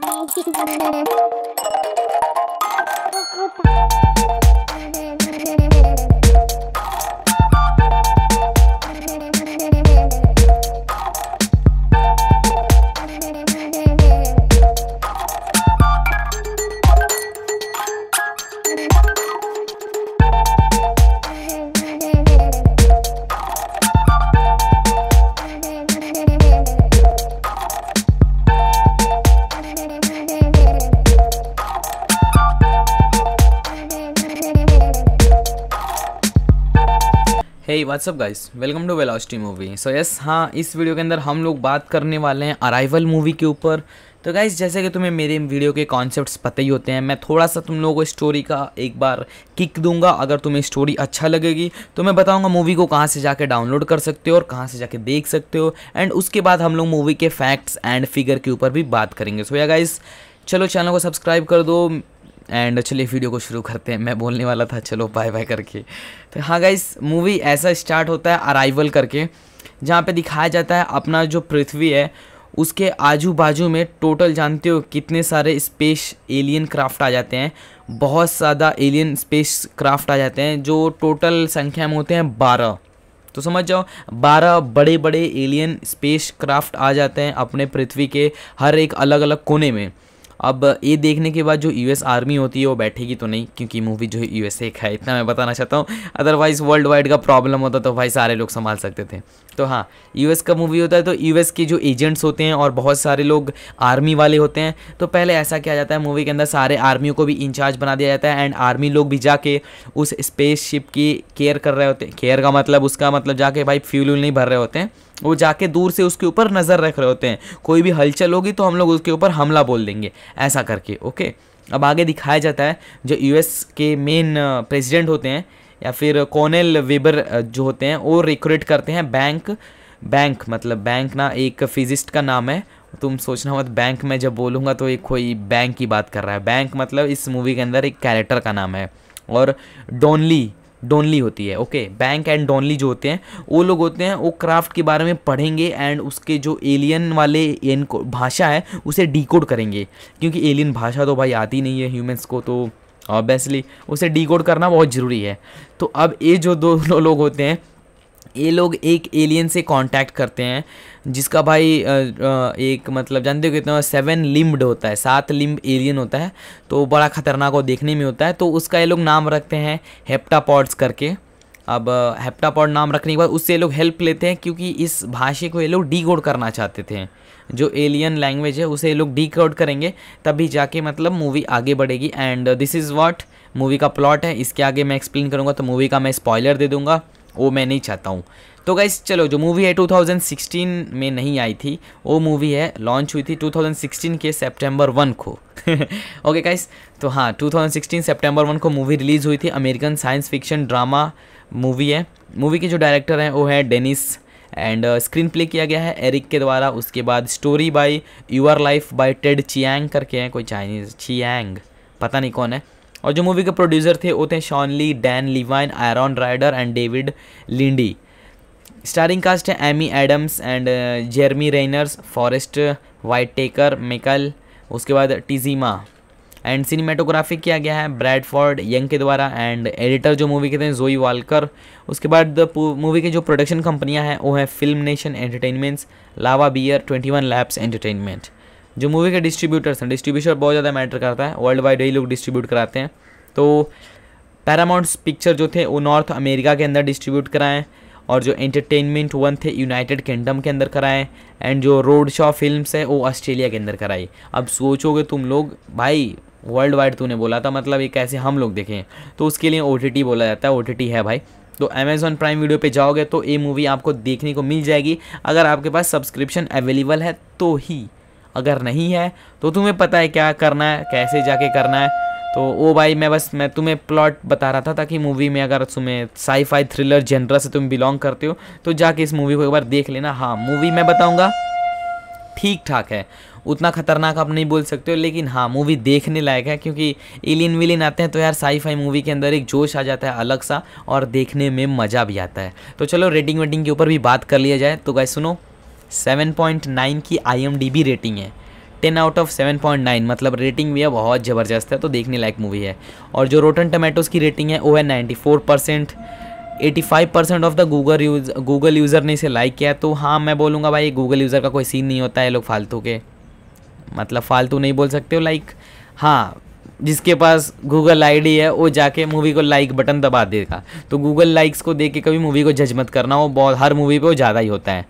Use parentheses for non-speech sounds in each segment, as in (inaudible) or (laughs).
没去上班，我我打。व्हाट्सअप guys welcome to वेलास्टी movie so yes हाँ इस वीडियो के अंदर हम लोग बात करने वाले हैं अराइवल मूवी के ऊपर तो गाइस जैसे कि तुम्हें मेरे वीडियो के कॉन्सेप्ट्स पता ही होते हैं मैं थोड़ा सा तुम लोगों को स्टोरी का एक बार किक दूंगा अगर तुम्हें स्टोरी अच्छा लगेगी तो मैं बताऊंगा मूवी को कहाँ से जाके डाउनलोड कर सकते हो और कहाँ से जाके देख सकते हो एंड उसके बाद हम लोग मूवी के फैक्ट्स एंड फिगर के ऊपर भी बात करेंगे सो या गाइस चलो चैनल को सब्सक्राइब कर दो एंड चलिए वीडियो को शुरू करते हैं मैं बोलने वाला था चलो बाय बाय करके तो हाँ गाइस मूवी ऐसा स्टार्ट होता है अराइवल करके जहाँ पे दिखाया जाता है अपना जो पृथ्वी है उसके आजू बाजू में टोटल जानते हो कितने सारे स्पेस एलियन क्राफ्ट आ जाते हैं बहुत ज़्यादा एलियन स्पेस क्राफ्ट आ जाते हैं जो टोटल संख्या में होते हैं बारह तो समझ जाओ बारह बड़े बड़े एलियन स्पेस क्राफ्ट आ जाते हैं अपने पृथ्वी के हर एक अलग अलग कोने में अब ये देखने के बाद जो यूएस आर्मी होती है वो बैठेगी तो नहीं क्योंकि मूवी जो है यूएसए का है इतना मैं बताना चाहता हूँ अदरवाइज़ वर्ल्ड वाइड का प्रॉब्लम होता तो भाई सारे लोग संभाल सकते थे तो हाँ यूएस का मूवी होता है तो यूएस के जो एजेंट्स होते हैं और बहुत सारे लोग आर्मी वाले होते हैं तो पहले ऐसा किया जाता है मूवी के अंदर सारे आर्मियों को भी इंचार्ज बना दिया जाता है एंड आर्मी लोग भी जाके उस स्पेस शिप की केयर कर रहे होते हैं केयर का मतलब उसका मतलब जाके भाई फ्यूल नहीं भर रहे होते हैं वो जाके दूर से उसके ऊपर नज़र रख रहे होते हैं कोई भी हलचल होगी तो हम लोग उसके ऊपर हमला बोल देंगे ऐसा करके ओके अब आगे दिखाया जाता है जो यूएस के मेन प्रेसिडेंट होते हैं या फिर कॉनेल वेबर जो होते हैं वो रिक्रूट करते हैं बैंक बैंक मतलब बैंक ना एक फिजिस्ट का नाम है तुम सोचना मत बैंक में जब बोलूँगा तो एक कोई बैंक की बात कर रहा है बैंक मतलब इस मूवी के अंदर एक कैरेक्टर का नाम है और डोनली डोनली होती है ओके बैंक एंड डोनली जो होते हैं वो लोग होते हैं वो क्राफ्ट के बारे में पढ़ेंगे एंड उसके जो एलियन वाले एन भाषा है उसे डिकोड करेंगे क्योंकि एलियन भाषा तो भाई आती नहीं है ह्यूमंस को तो ऑब्वियसली उसे कोड करना बहुत ज़रूरी है तो अब ये जो दो (laughs) लोग होते हैं ये लोग एक एलियन से कांटेक्ट करते हैं जिसका भाई एक मतलब जानते हो कितना सेवन लिम्बड होता है सात लिम्ब एलियन होता है तो बड़ा ख़तरनाक और देखने में होता है तो उसका ये लोग नाम रखते हैं हेप्टापॉड्स करके अब हेप्टापॉड नाम रखने के बाद उससे ये लोग हेल्प लेते हैं क्योंकि इस भाषा को ये लोग डी करना चाहते थे जो एलियन लैंग्वेज है उसे ये लोग डी करेंगे तभी जाके मतलब मूवी आगे बढ़ेगी and this is what movie का प्लॉट है इसके आगे मैं एक्सप्लेन करूँगा तो मूवी का मैं स्पॉयलर दे दूँगा वो मैं नहीं चाहता हूँ तो गाइस चलो जो मूवी है 2016 में नहीं आई थी वो मूवी है लॉन्च हुई थी 2016 के सितंबर वन को ओके (laughs) गाइस तो हाँ 2016 सितंबर वन को मूवी रिलीज़ हुई थी American science fiction drama movie है मूवी के जो डायरेक्टर हैं वो है डेनिस एंड स्क्रीन प्ले किया गया है एरिक के द्वारा उसके बाद story by your life by Ted Chiang करके हैं कोई चाइनीज़ चियांग पता नहीं कौन है और जो मूवी के प्रोड्यूसर थे वो थे शॉनली Dan Levine Aaron Ryder and David Linde starring cast है Amy Adams and Jeremy रेनर्स Forest Whitaker Michael उसके बाद टिजीमा एंड सिनेमेटोग्राफी किया गया है फॉर्ड यंग के द्वारा एंड एडिटर जो मूवी के थे जोई वालकर उसके बाद मूवी के जो प्रोडक्शन कंपनियां हैं वो है film nation entertainments Lava Bear twenty one labs entertainment जो मूवी के डिस्ट्रीब्यूटर्स हैं डिस्ट्रीब्यूशन बहुत ज़्यादा मैटर करता है वर्ल्ड वाइड यही लोग डिस्ट्रीब्यूट कराते हैं तो पैरामाउंट्स पिक्चर जो थे वो नॉर्थ अमेरिका के अंदर डिस्ट्रीब्यूट कराएँ और जो एंटरटेनमेंट वन थे यूनाइटेड किंगडम के अंदर कराएँ एंड जो रोड शॉ फिल्म है वो ऑस्ट्रेलिया के अंदर कराई अब सोचोगे तुम लोग भाई वर्ल्ड वाइड तूने बोला था मतलब ये कैसे हम लोग देखें तो उसके लिए ओ बोला जाता है ओ है भाई तो अमेज़ॉन प्राइम वीडियो पे जाओगे तो ये मूवी आपको देखने को मिल जाएगी अगर आपके पास सब्सक्रिप्शन अवेलेबल है तो ही अगर नहीं है तो तुम्हें पता है क्या करना है कैसे जाके करना है तो ओ भाई मैं बस मैं तुम्हें प्लॉट बता रहा था ताकि मूवी में अगर तुम्हें साईफाई थ्रिलर जनरा से तुम बिलोंग करते हो तो जाके इस मूवी को एक बार देख लेना हाँ मूवी मैं बताऊँगा ठीक ठाक है उतना खतरनाक आप नहीं बोल सकते हो लेकिन हाँ मूवी देखने लायक है क्योंकि एलियन विलियन आते हैं तो यार साई फाई मूवी के अंदर एक जोश आ जाता है अलग सा और देखने में मज़ा भी आता है तो चलो रेटिंग वेटिंग के ऊपर भी बात कर लिया जाए तो गाय सुनो 7.9 की आई रेटिंग है 10 आउट ऑफ 7.9 मतलब रेटिंग भी है बहुत ज़बरदस्त है तो देखने लायक मूवी है और जो रोटन टमेटोज़ की रेटिंग है वो है 94 percent eighty five percent of the Google use Google user ने इसे लाइक किया तो हाँ मैं बोलूँगा भाई गूगल यूज़र का कोई सीन नहीं होता है लोग फालतू के मतलब फालतू नहीं बोल सकते हो लाइक हाँ जिसके पास गूगल आईडी है वो जाके मूवी को लाइक बटन दबा देगा तो गूगल लाइक्स को देख के कभी मूवी को जज मत करना वो बहुत हर मूवी पे वो ज़्यादा ही होता है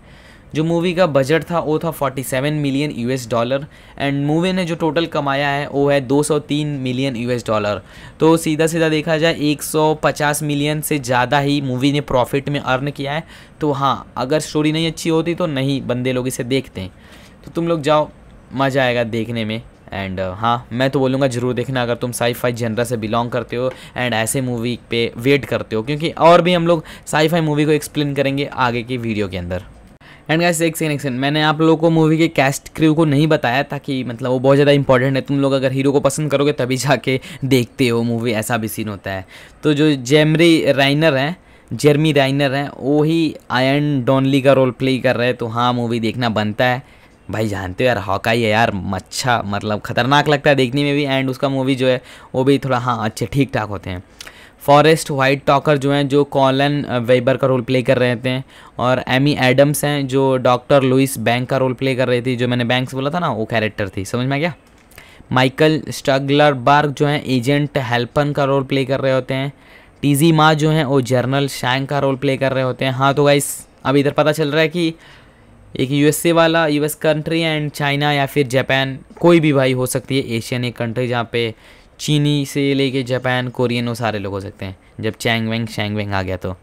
जो मूवी का बजट था वो था 47 million US dollar and movie ने जो टोटल कमाया है वो है 203 मिलियन यूएस डॉलर तो सीधा सीधा देखा जाए 150 मिलियन से ज़्यादा ही मूवी ने प्रॉफिट में अर्न किया है तो हाँ अगर स्टोरी नहीं अच्छी होती तो नहीं बंदे लोग इसे देखते हैं तो तुम लोग जाओ मज़ा आएगा देखने में एंड uh, हाँ मैं तो बोलूँगा ज़रूर देखना अगर तुम साई फाई जनरा से बिलोंग करते हो एंड ऐसे मूवी पे वेट करते हो क्योंकि और भी हम लोग साई फाई मूवी को एक्सप्लेन करेंगे आगे की वीडियो के अंदर एंड गाइस एक सेकंड एक सेकंड मैंने आप लोगों को मूवी के कैस्ट क्रू को नहीं बताया ताकि मतलब वो बहुत ज़्यादा इंपॉर्टेंट है तुम लोग अगर हीरो को पसंद करोगे तभी जाके देखते हो मूवी ऐसा भी सीन होता है तो जो जेमरी राइनर हैं जेरमी राइनर हैं वो ही आयन डॉनली का रोल प्ले कर रहे हैं तो हाँ मूवी देखना बनता है भाई जानते हो यार हॉकाई है यार मच्छा मतलब ख़तरनाक लगता है देखने में भी एंड उसका मूवी जो है वो भी थोड़ा हाँ अच्छे ठीक ठाक होते हैं फॉरेस्ट वाइट टॉकर जो हैं जो कॉलन वेबर का रोल प्ले कर रहे थे और एमी एडम्स हैं जो डॉक्टर लुइस बैंक का रोल प्ले कर रही थी जो मैंने बैंक्स बोला था ना वो कैरेक्टर थी समझ में आ गया माइकल स्टगलर बार्ग जो हैं एजेंट हेल्पन का रोल प्ले कर रहे होते हैं टीजी माँ जो हैं वो जर्नल शैंग का रोल प्ले कर रहे होते हैं हाँ तो गाइस अब इधर पता चल रहा है कि एक यूएसए वाला यूएस कंट्री एंड चाइना या फिर जापान कोई भी भाई हो सकती है एशियन एक कंट्री जहाँ पे चीनी से लेके जापान कोरियन वो सारे लोग हो सकते हैं जब चैंग वेंग शैंग वेंग आ गया तो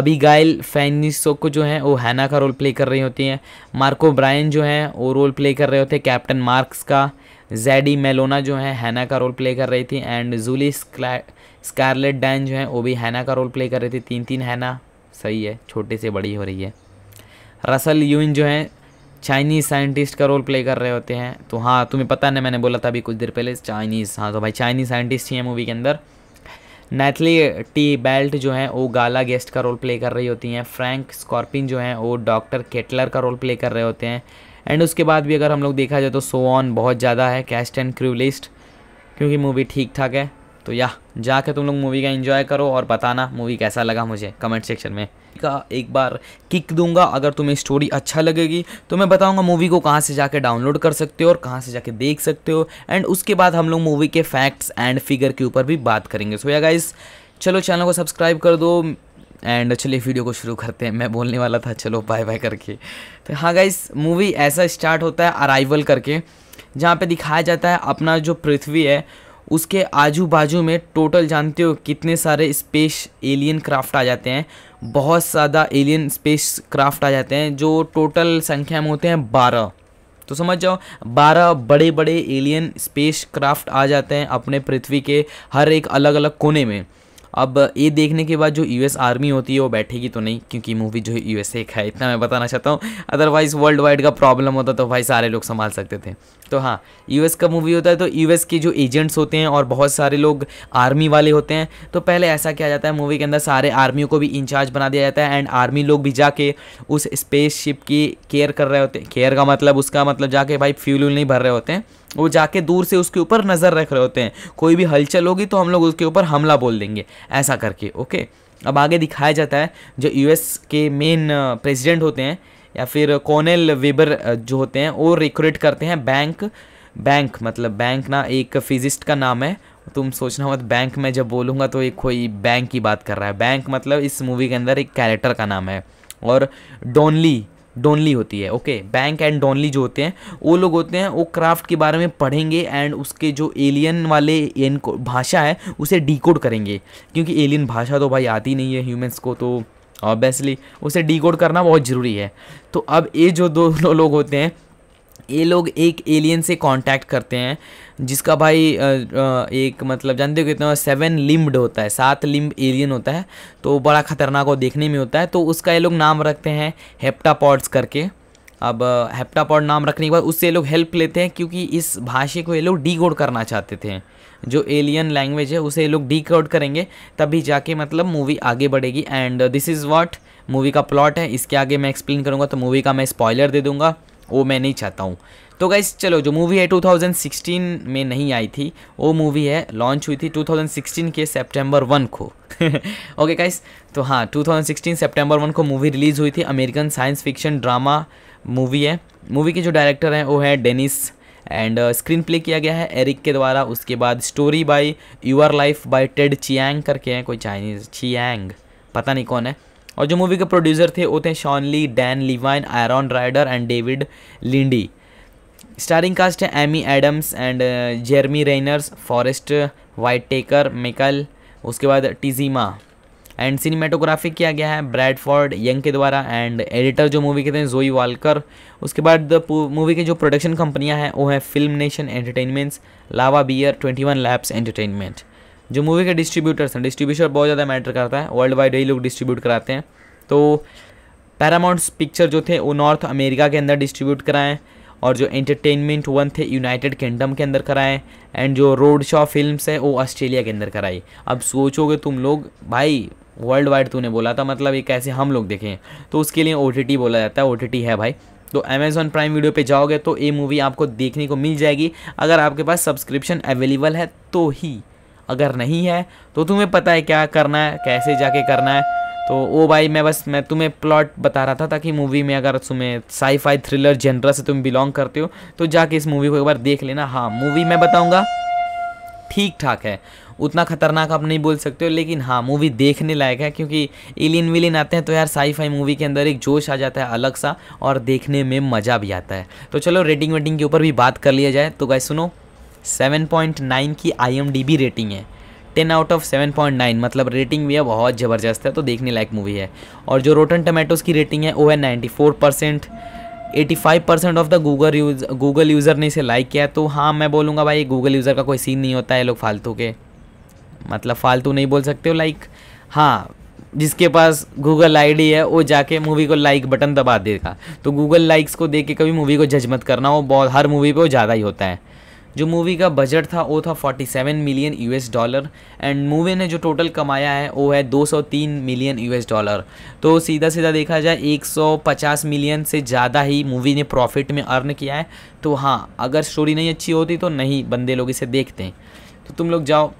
अभी गायल फैनिसो को जो है वो हैना का रोल प्ले कर रही होती हैं मार्को ब्रायन जो है वो रोल प्ले कर रहे होते हैं कैप्टन मार्क्स का जैडी मेलोना जो है हैना का रोल प्ले कर रही थी एंड जूली स्कारलेट डैन जो है वो भी हैना का रोल प्ले कर रही थी तीन तीन हैना सही है छोटे से बड़ी हो रही है रसल यून जो है चाइनीज़ साइंटिस्ट का रोल प्ले कर रहे होते हैं तो हाँ तुम्हें पता नहीं मैंने बोला था अभी कुछ देर पहले चाइनीज़ हाँ तो भाई चाइनीज़ साइंटिस्ट ही हैं मूवी के अंदर नैथली टी बेल्ट जो है वो गाला गेस्ट का रोल प्ले कर रही होती हैं फ्रैंक स्कॉर्पिन जो हैं वो डॉक्टर केटलर का रोल प्ले कर रहे होते हैं एंड उसके बाद भी अगर हम लोग देखा जाए तो सो ऑन बहुत ज़्यादा है कैस्ट एंड क्रूलिस्ट क्योंकि मूवी ठीक ठाक है तो या जाके तुम लोग मूवी का एंजॉय करो और बताना मूवी कैसा लगा मुझे कमेंट सेक्शन में का एक बार किक दूंगा अगर तुम्हें स्टोरी अच्छा लगेगी तो मैं बताऊंगा मूवी को कहाँ से जाके डाउनलोड कर सकते हो और कहाँ से जाके देख सकते हो एंड उसके बाद हम लोग मूवी के फैक्ट्स एंड फिगर के ऊपर भी बात करेंगे सो या गाइस चलो चैनल को सब्सक्राइब कर दो एंड चलिए वीडियो को शुरू करते हैं मैं बोलने वाला था चलो बाय बाय करके तो हाँ गाइस मूवी ऐसा स्टार्ट होता है अराइवल करके जहाँ पे दिखाया जाता है अपना जो पृथ्वी है उसके आजू बाजू में टोटल जानते हो कितने सारे स्पेस एलियन क्राफ्ट आ जाते हैं बहुत ज़्यादा एलियन स्पेस क्राफ्ट आ जाते हैं जो टोटल संख्या में होते हैं बारह तो समझ जाओ बारह बड़े बड़े एलियन स्पेस क्राफ्ट आ जाते हैं अपने पृथ्वी के हर एक अलग अलग कोने में अब ये देखने के बाद जो यूएस आर्मी होती है वो बैठेगी तो नहीं क्योंकि मूवी जो है यू का है इतना मैं बताना चाहता हूँ अदरवाइज़ वर्ल्ड वाइड का प्रॉब्लम होता तो भाई सारे लोग संभाल सकते थे तो हाँ यू का मूवी होता है तो यू के जो एजेंट्स होते हैं और बहुत सारे लोग आर्मी वाले होते हैं तो पहले ऐसा किया जाता है मूवी के अंदर सारे आर्मियों को भी इंचार्ज बना दिया जाता है एंड आर्मी लोग भी जाके उस स्पेस शिप की केयर कर रहे होते हैं केयर का मतलब उसका मतलब जाके भाई फ्यूल नहीं भर रहे होते हैं वो जाके दूर से उसके ऊपर नज़र रख रहे होते हैं कोई भी हलचल होगी तो हम लोग उसके ऊपर हमला बोल देंगे ऐसा करके ओके अब आगे दिखाया जाता है जो यूएस के मेन प्रेसिडेंट होते हैं या फिर कॉनेल वेबर जो होते हैं वो रिक्रूट करते हैं बैंक बैंक मतलब बैंक ना एक फिजिस्ट का नाम है तुम सोचना मत बैंक में जब बोलूँगा तो एक कोई बैंक की बात कर रहा है बैंक मतलब इस मूवी के अंदर एक कैरेक्टर का नाम है और डोनली डोनली होती है ओके बैंक एंड डोनली जो होते हैं वो लोग होते हैं वो क्राफ्ट के बारे में पढ़ेंगे एंड उसके जो एलियन वाले एन भाषा है उसे डिकोड करेंगे क्योंकि एलियन भाषा तो भाई आती नहीं है ह्यूमंस को तो ऑब्वियसली उसे डिकोड करना बहुत ज़रूरी है तो अब ये जो दो लोग होते हैं ये लोग एक एलियन से कांटेक्ट करते हैं जिसका भाई एक मतलब जानते हो कितना सेवन लिम्ब्ड होता है सात लिम्ब एलियन होता है तो बड़ा ख़तरनाक और देखने में होता है तो उसका ये लोग नाम रखते हैं हेप्टापॉड्स करके अब हेप्टापॉड नाम रखने के बाद उससे ये लोग हेल्प लेते हैं क्योंकि इस भाषा को ये लोग डी करना चाहते थे जो एलियन लैंग्वेज है उसे ये लोग डी करेंगे तभी जाके मतलब मूवी आगे बढ़ेगी and this is what movie का प्लॉट है इसके आगे मैं एक्सप्लेन करूँगा तो मूवी का मैं स्पॉयलर दे दूँगा वो मैं नहीं चाहता हूँ तो गाइस चलो जो मूवी है 2016 में नहीं आई थी वो मूवी है लॉन्च हुई थी 2016 के सितंबर वन को ओके (laughs) गाइस तो हाँ 2016 सितंबर वन को मूवी रिलीज़ हुई थी American science fiction drama movie है मूवी के जो डायरेक्टर हैं वो है डेनिस एंड स्क्रीन प्ले किया गया है एरिक के द्वारा उसके बाद story by your life by Ted Chiang करके हैं कोई चाइनीज़ चियांग पता नहीं कौन है और जो मूवी के प्रोड्यूसर थे वो थे शॉनली Dan Levine Aaron Ryder and David Linde starring cast है Amy Adams and Jeremy रेनर्स Forest Whitaker Michael उसके बाद टिजीमा एंड सिनेमेटोग्राफी किया गया है ब्रैडफोर्ड यंग के द्वारा एंड एडिटर जो मूवी के थे जोई वालकर उसके बाद मूवी के जो प्रोडक्शन कंपनियां हैं वो है film nation entertainments Lava Bear twenty one labs entertainment जो मूवी के डिस्ट्रीब्यूटर्स हैं डिस्ट्रीब्यूशन बहुत ज़्यादा मैटर करता है वर्ल्ड वाइड यही लोग डिस्ट्रीब्यूट कराते हैं तो पैरामाउंट्स पिक्चर जो थे वो नॉर्थ अमेरिका के अंदर डिस्ट्रीब्यूट कराएँ और जो एंटरटेनमेंट वन थे यूनाइटेड किंगडम के अंदर कराएँ एंड जो रोड शॉ फिल्म है वो ऑस्ट्रेलिया के अंदर कराई अब सोचोगे तुम लोग भाई वर्ल्ड वाइड तूने बोला था मतलब ये कैसे हम लोग देखें तो उसके लिए ओ बोला जाता है ओ है भाई तो अमेज़ॉन प्राइम वीडियो पे जाओगे तो ये मूवी आपको देखने को मिल जाएगी अगर आपके पास सब्सक्रिप्शन अवेलेबल है तो ही अगर नहीं है तो तुम्हें पता है क्या करना है कैसे जाके करना है तो ओ भाई मैं बस मैं तुम्हें प्लॉट बता रहा था ताकि मूवी में अगर तुम्हें साई फाई थ्रिलर जनरा से तुम बिलोंग करते हो तो जाके इस मूवी को एक बार देख लेना हाँ मूवी मैं बताऊँगा ठीक ठाक है उतना खतरनाक आप नहीं बोल सकते हो लेकिन हाँ मूवी देखने लायक है क्योंकि एलियन विलिन आते हैं तो यार साई फाई मूवी के अंदर एक जोश आ जाता है अलग सा और देखने में मज़ा भी आता है तो चलो रेटिंग वेटिंग के ऊपर भी बात कर लिया जाए तो गाय सुनो 7.9 की आई रेटिंग है 10 आउट ऑफ 7.9 मतलब रेटिंग भी है बहुत ज़बरदस्त है तो देखने लायक मूवी है और जो रोटन टमेटोज़ की रेटिंग है वो है 94 percent eighty five percent of the Google use Google user ने इसे लाइक किया तो हाँ मैं बोलूँगा भाई गूगल यूज़र का कोई सीन नहीं होता है लोग फालतू के मतलब फालतू नहीं बोल सकते हो लाइक हाँ जिसके पास गूगल आईडी है वो जाके मूवी को लाइक बटन दबा देगा तो गूगल लाइक्स को देख के कभी मूवी को जज मत करना वो बहुत हर मूवी पे वो ज़्यादा ही होता है जो मूवी का बजट था वो था 47 million US dollar and movie ने जो टोटल कमाया है वो है 203 मिलियन यूएस डॉलर तो सीधा सीधा देखा जाए 150 मिलियन से ज़्यादा ही मूवी ने प्रॉफिट में अर्न किया है तो हाँ अगर स्टोरी नहीं अच्छी होती तो नहीं बंदे लोग इसे देखते हैं तो तुम लोग जाओ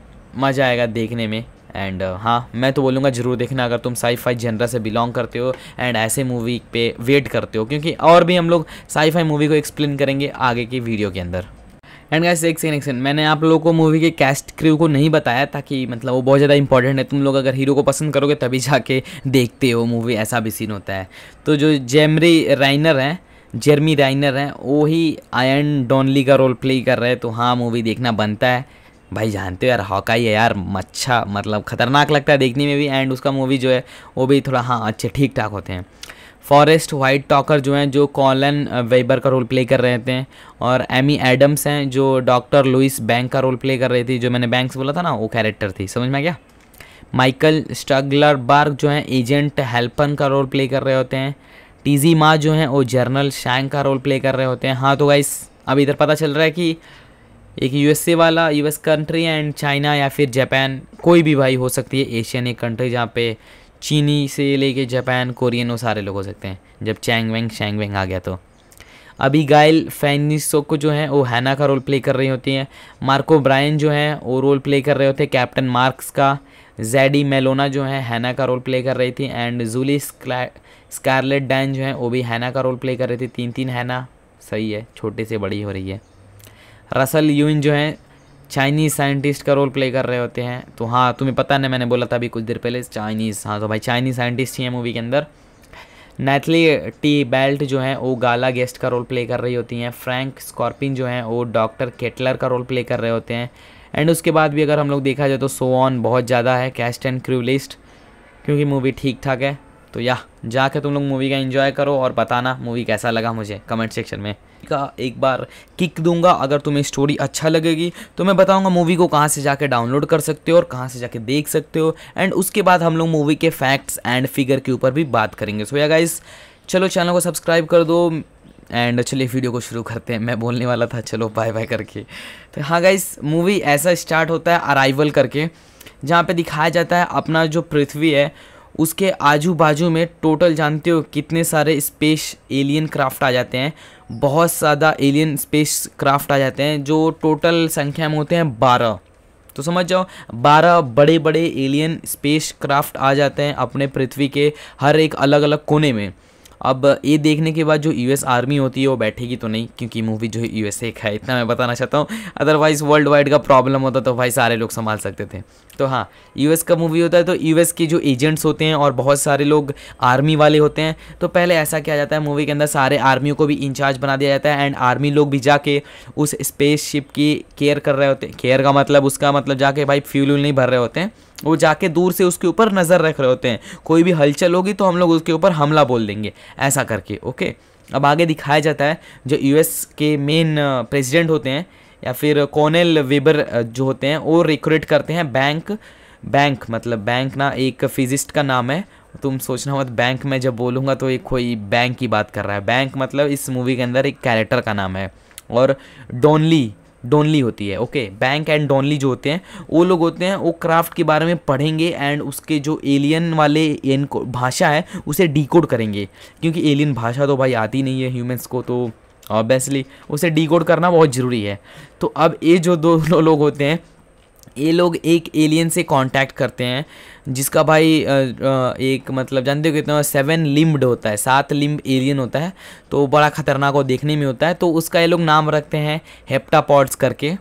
मज़ा आएगा देखने में एंड uh, हाँ मैं तो बोलूँगा ज़रूर देखना अगर तुम साई फाई जनरा से बिलोंग करते हो एंड ऐसे मूवी पे वेट करते हो क्योंकि और भी हम लोग साई फाई मूवी को एक्सप्लेन करेंगे आगे की वीडियो के अंदर एंड गाइस एक सेकंड एक सेकंड मैंने आप लोगों को मूवी के कैस्ट क्रू को नहीं बताया ताकि मतलब वो बहुत ज़्यादा इंपॉर्टेंट है तुम लोग अगर हीरो को पसंद करोगे तभी जाके देखते हो मूवी ऐसा भी सीन होता है तो जो जेमरी राइनर हैं जेरमी राइनर हैं वो ही आयन डॉनली का रोल प्ले कर रहे हैं तो हाँ मूवी देखना बनता है भाई जानते हो यार हॉकाई है यार अच्छा मतलब ख़तरनाक लगता है देखने में भी एंड उसका मूवी जो है वो भी थोड़ा हाँ अच्छे ठीक ठाक होते हैं फॉरेस्ट वाइट टॉकर जो हैं जो कॉलन वेबर का रोल प्ले कर रहे थे और एमी एडम्स हैं जो डॉक्टर लुइस बैंक का रोल प्ले कर रही थी जो मैंने बैंक्स बोला था ना वो कैरेक्टर थी समझ में आ गया माइकल स्टगलर बार्ग जो हैं एजेंट हेल्पन का रोल प्ले कर रहे होते हैं टीजी माँ जो हैं वो जर्नल शैंग का रोल प्ले कर रहे होते हैं हाँ तो गाइस अब इधर पता चल रहा है कि एक यूएसए वाला यूएस कंट्री एंड चाइना या फिर जापान कोई भी भाई हो सकती है एशियन एक कंट्री जहाँ पे चीनी से लेके जापान कोरियन वो सारे लोग हो सकते हैं जब चैंग वेंग शेंग वेंग आ गया तो अभी गाइल फैनिसो को जो है वो हैना का रोल प्ले कर रही होती हैं मार्को ब्रायन जो है वो रोल प्ले कर रहे होते हैं कैप्टन मार्क्स का जैडी मेलोना जो है हैना का रोल प्ले कर रही थी एंड जूली स्कारलेट डैन जो है वो भी हैना का रोल प्ले कर रही थी तीन तीन हैना सही है छोटे से बड़ी हो रही है रसल यून जो है चाइनीज़ साइंटिस्ट का रोल प्ले कर रहे होते हैं तो हाँ तुम्हें पता नहीं मैंने बोला था अभी कुछ देर पहले चाइनीज़ हाँ तो भाई चाइनीज़ साइंटिस्ट ही हैं मूवी के अंदर नैथली टी बेल्ट जो है वो गाला गेस्ट का रोल प्ले कर रही होती हैं फ्रैंक स्कॉर्पिन जो हैं वो डॉक्टर केटलर का रोल प्ले कर रहे होते हैं एंड उसके बाद भी अगर हम लोग देखा जाए तो सो ऑन बहुत ज़्यादा है कैस्ट एंड क्रू लिस्ट क्योंकि मूवी ठीक ठाक है तो या जाके तुम लोग मूवी का एंजॉय करो और बताना मूवी कैसा लगा मुझे कमेंट सेक्शन में का एक बार किक दूंगा अगर तुम्हें स्टोरी अच्छा लगेगी तो मैं बताऊंगा मूवी को कहाँ से जाके डाउनलोड कर सकते हो और कहाँ से जाके देख सकते हो एंड उसके बाद हम लोग मूवी के फैक्ट्स एंड फिगर के ऊपर भी बात करेंगे सो या गाइस चलो चैनल को सब्सक्राइब कर दो एंड चलिए वीडियो को शुरू करते हैं मैं बोलने वाला था चलो बाय बाय करके तो हाँ गाइस मूवी ऐसा स्टार्ट होता है अराइवल करके जहाँ पे दिखाया जाता है अपना जो पृथ्वी है उसके आजू बाजू में टोटल जानते हो कितने सारे स्पेस एलियन क्राफ्ट आ जाते हैं बहुत ज़्यादा एलियन स्पेस क्राफ्ट आ जाते हैं जो टोटल संख्या में होते हैं बारह तो समझ जाओ बारह बड़े बड़े एलियन स्पेस क्राफ्ट आ जाते हैं अपने पृथ्वी के हर एक अलग अलग कोने में अब ये देखने के बाद जो यूएस आर्मी होती है वो बैठेगी तो नहीं क्योंकि मूवी जो है यूएसए का है इतना मैं बताना चाहता हूँ अदरवाइज़ वर्ल्ड वाइड का प्रॉब्लम होता तो भाई सारे लोग संभाल सकते थे तो हाँ यूएस का मूवी होता है तो यूएस के जो एजेंट्स होते हैं और बहुत सारे लोग आर्मी वाले होते हैं तो पहले ऐसा किया जाता है मूवी के अंदर सारे आर्मियों को भी इंचार्ज बना दिया जाता है एंड आर्मी लोग भी जाके उस स्पेस शिप की केयर कर रहे होते हैं केयर का मतलब उसका मतलब जाके भाई फ्यूल व्यूल नहीं भर रहे होते हैं वो जाके दूर से उसके ऊपर नज़र रख रहे होते हैं कोई भी हलचल होगी तो हम लोग उसके ऊपर हमला बोल देंगे ऐसा करके ओके अब आगे दिखाया जाता है जो यूएस के मेन प्रेसिडेंट होते हैं या फिर कॉनेल वेबर जो होते हैं वो रिक्रूट करते हैं बैंक बैंक मतलब बैंक ना एक फिजिस्ट का नाम है तुम सोचना मत बैंक में जब बोलूँगा तो एक कोई बैंक की बात कर रहा है बैंक मतलब इस मूवी के अंदर एक कैरेक्टर का नाम है और डोनली डोनली होती है ओके बैंक एंड डोनली जो होते हैं वो लोग होते हैं वो क्राफ्ट के बारे में पढ़ेंगे एंड उसके जो एलियन वाले एन भाषा है उसे डिकोड करेंगे क्योंकि एलियन भाषा तो भाई आती नहीं है ह्यूमंस को तो ऑब्वियसली उसे डी करना बहुत ज़रूरी है तो अब ये जो (laughs) दो लोग होते हैं ये लोग एक एलियन से कांटेक्ट करते हैं जिसका भाई एक मतलब जानते हो कितना सेवन लिम्बड होता है सात लिम्ब एलियन होता है तो बड़ा ख़तरनाक और देखने में होता है तो उसका ये लोग नाम रखते हैं हेप्टापॉड्स करके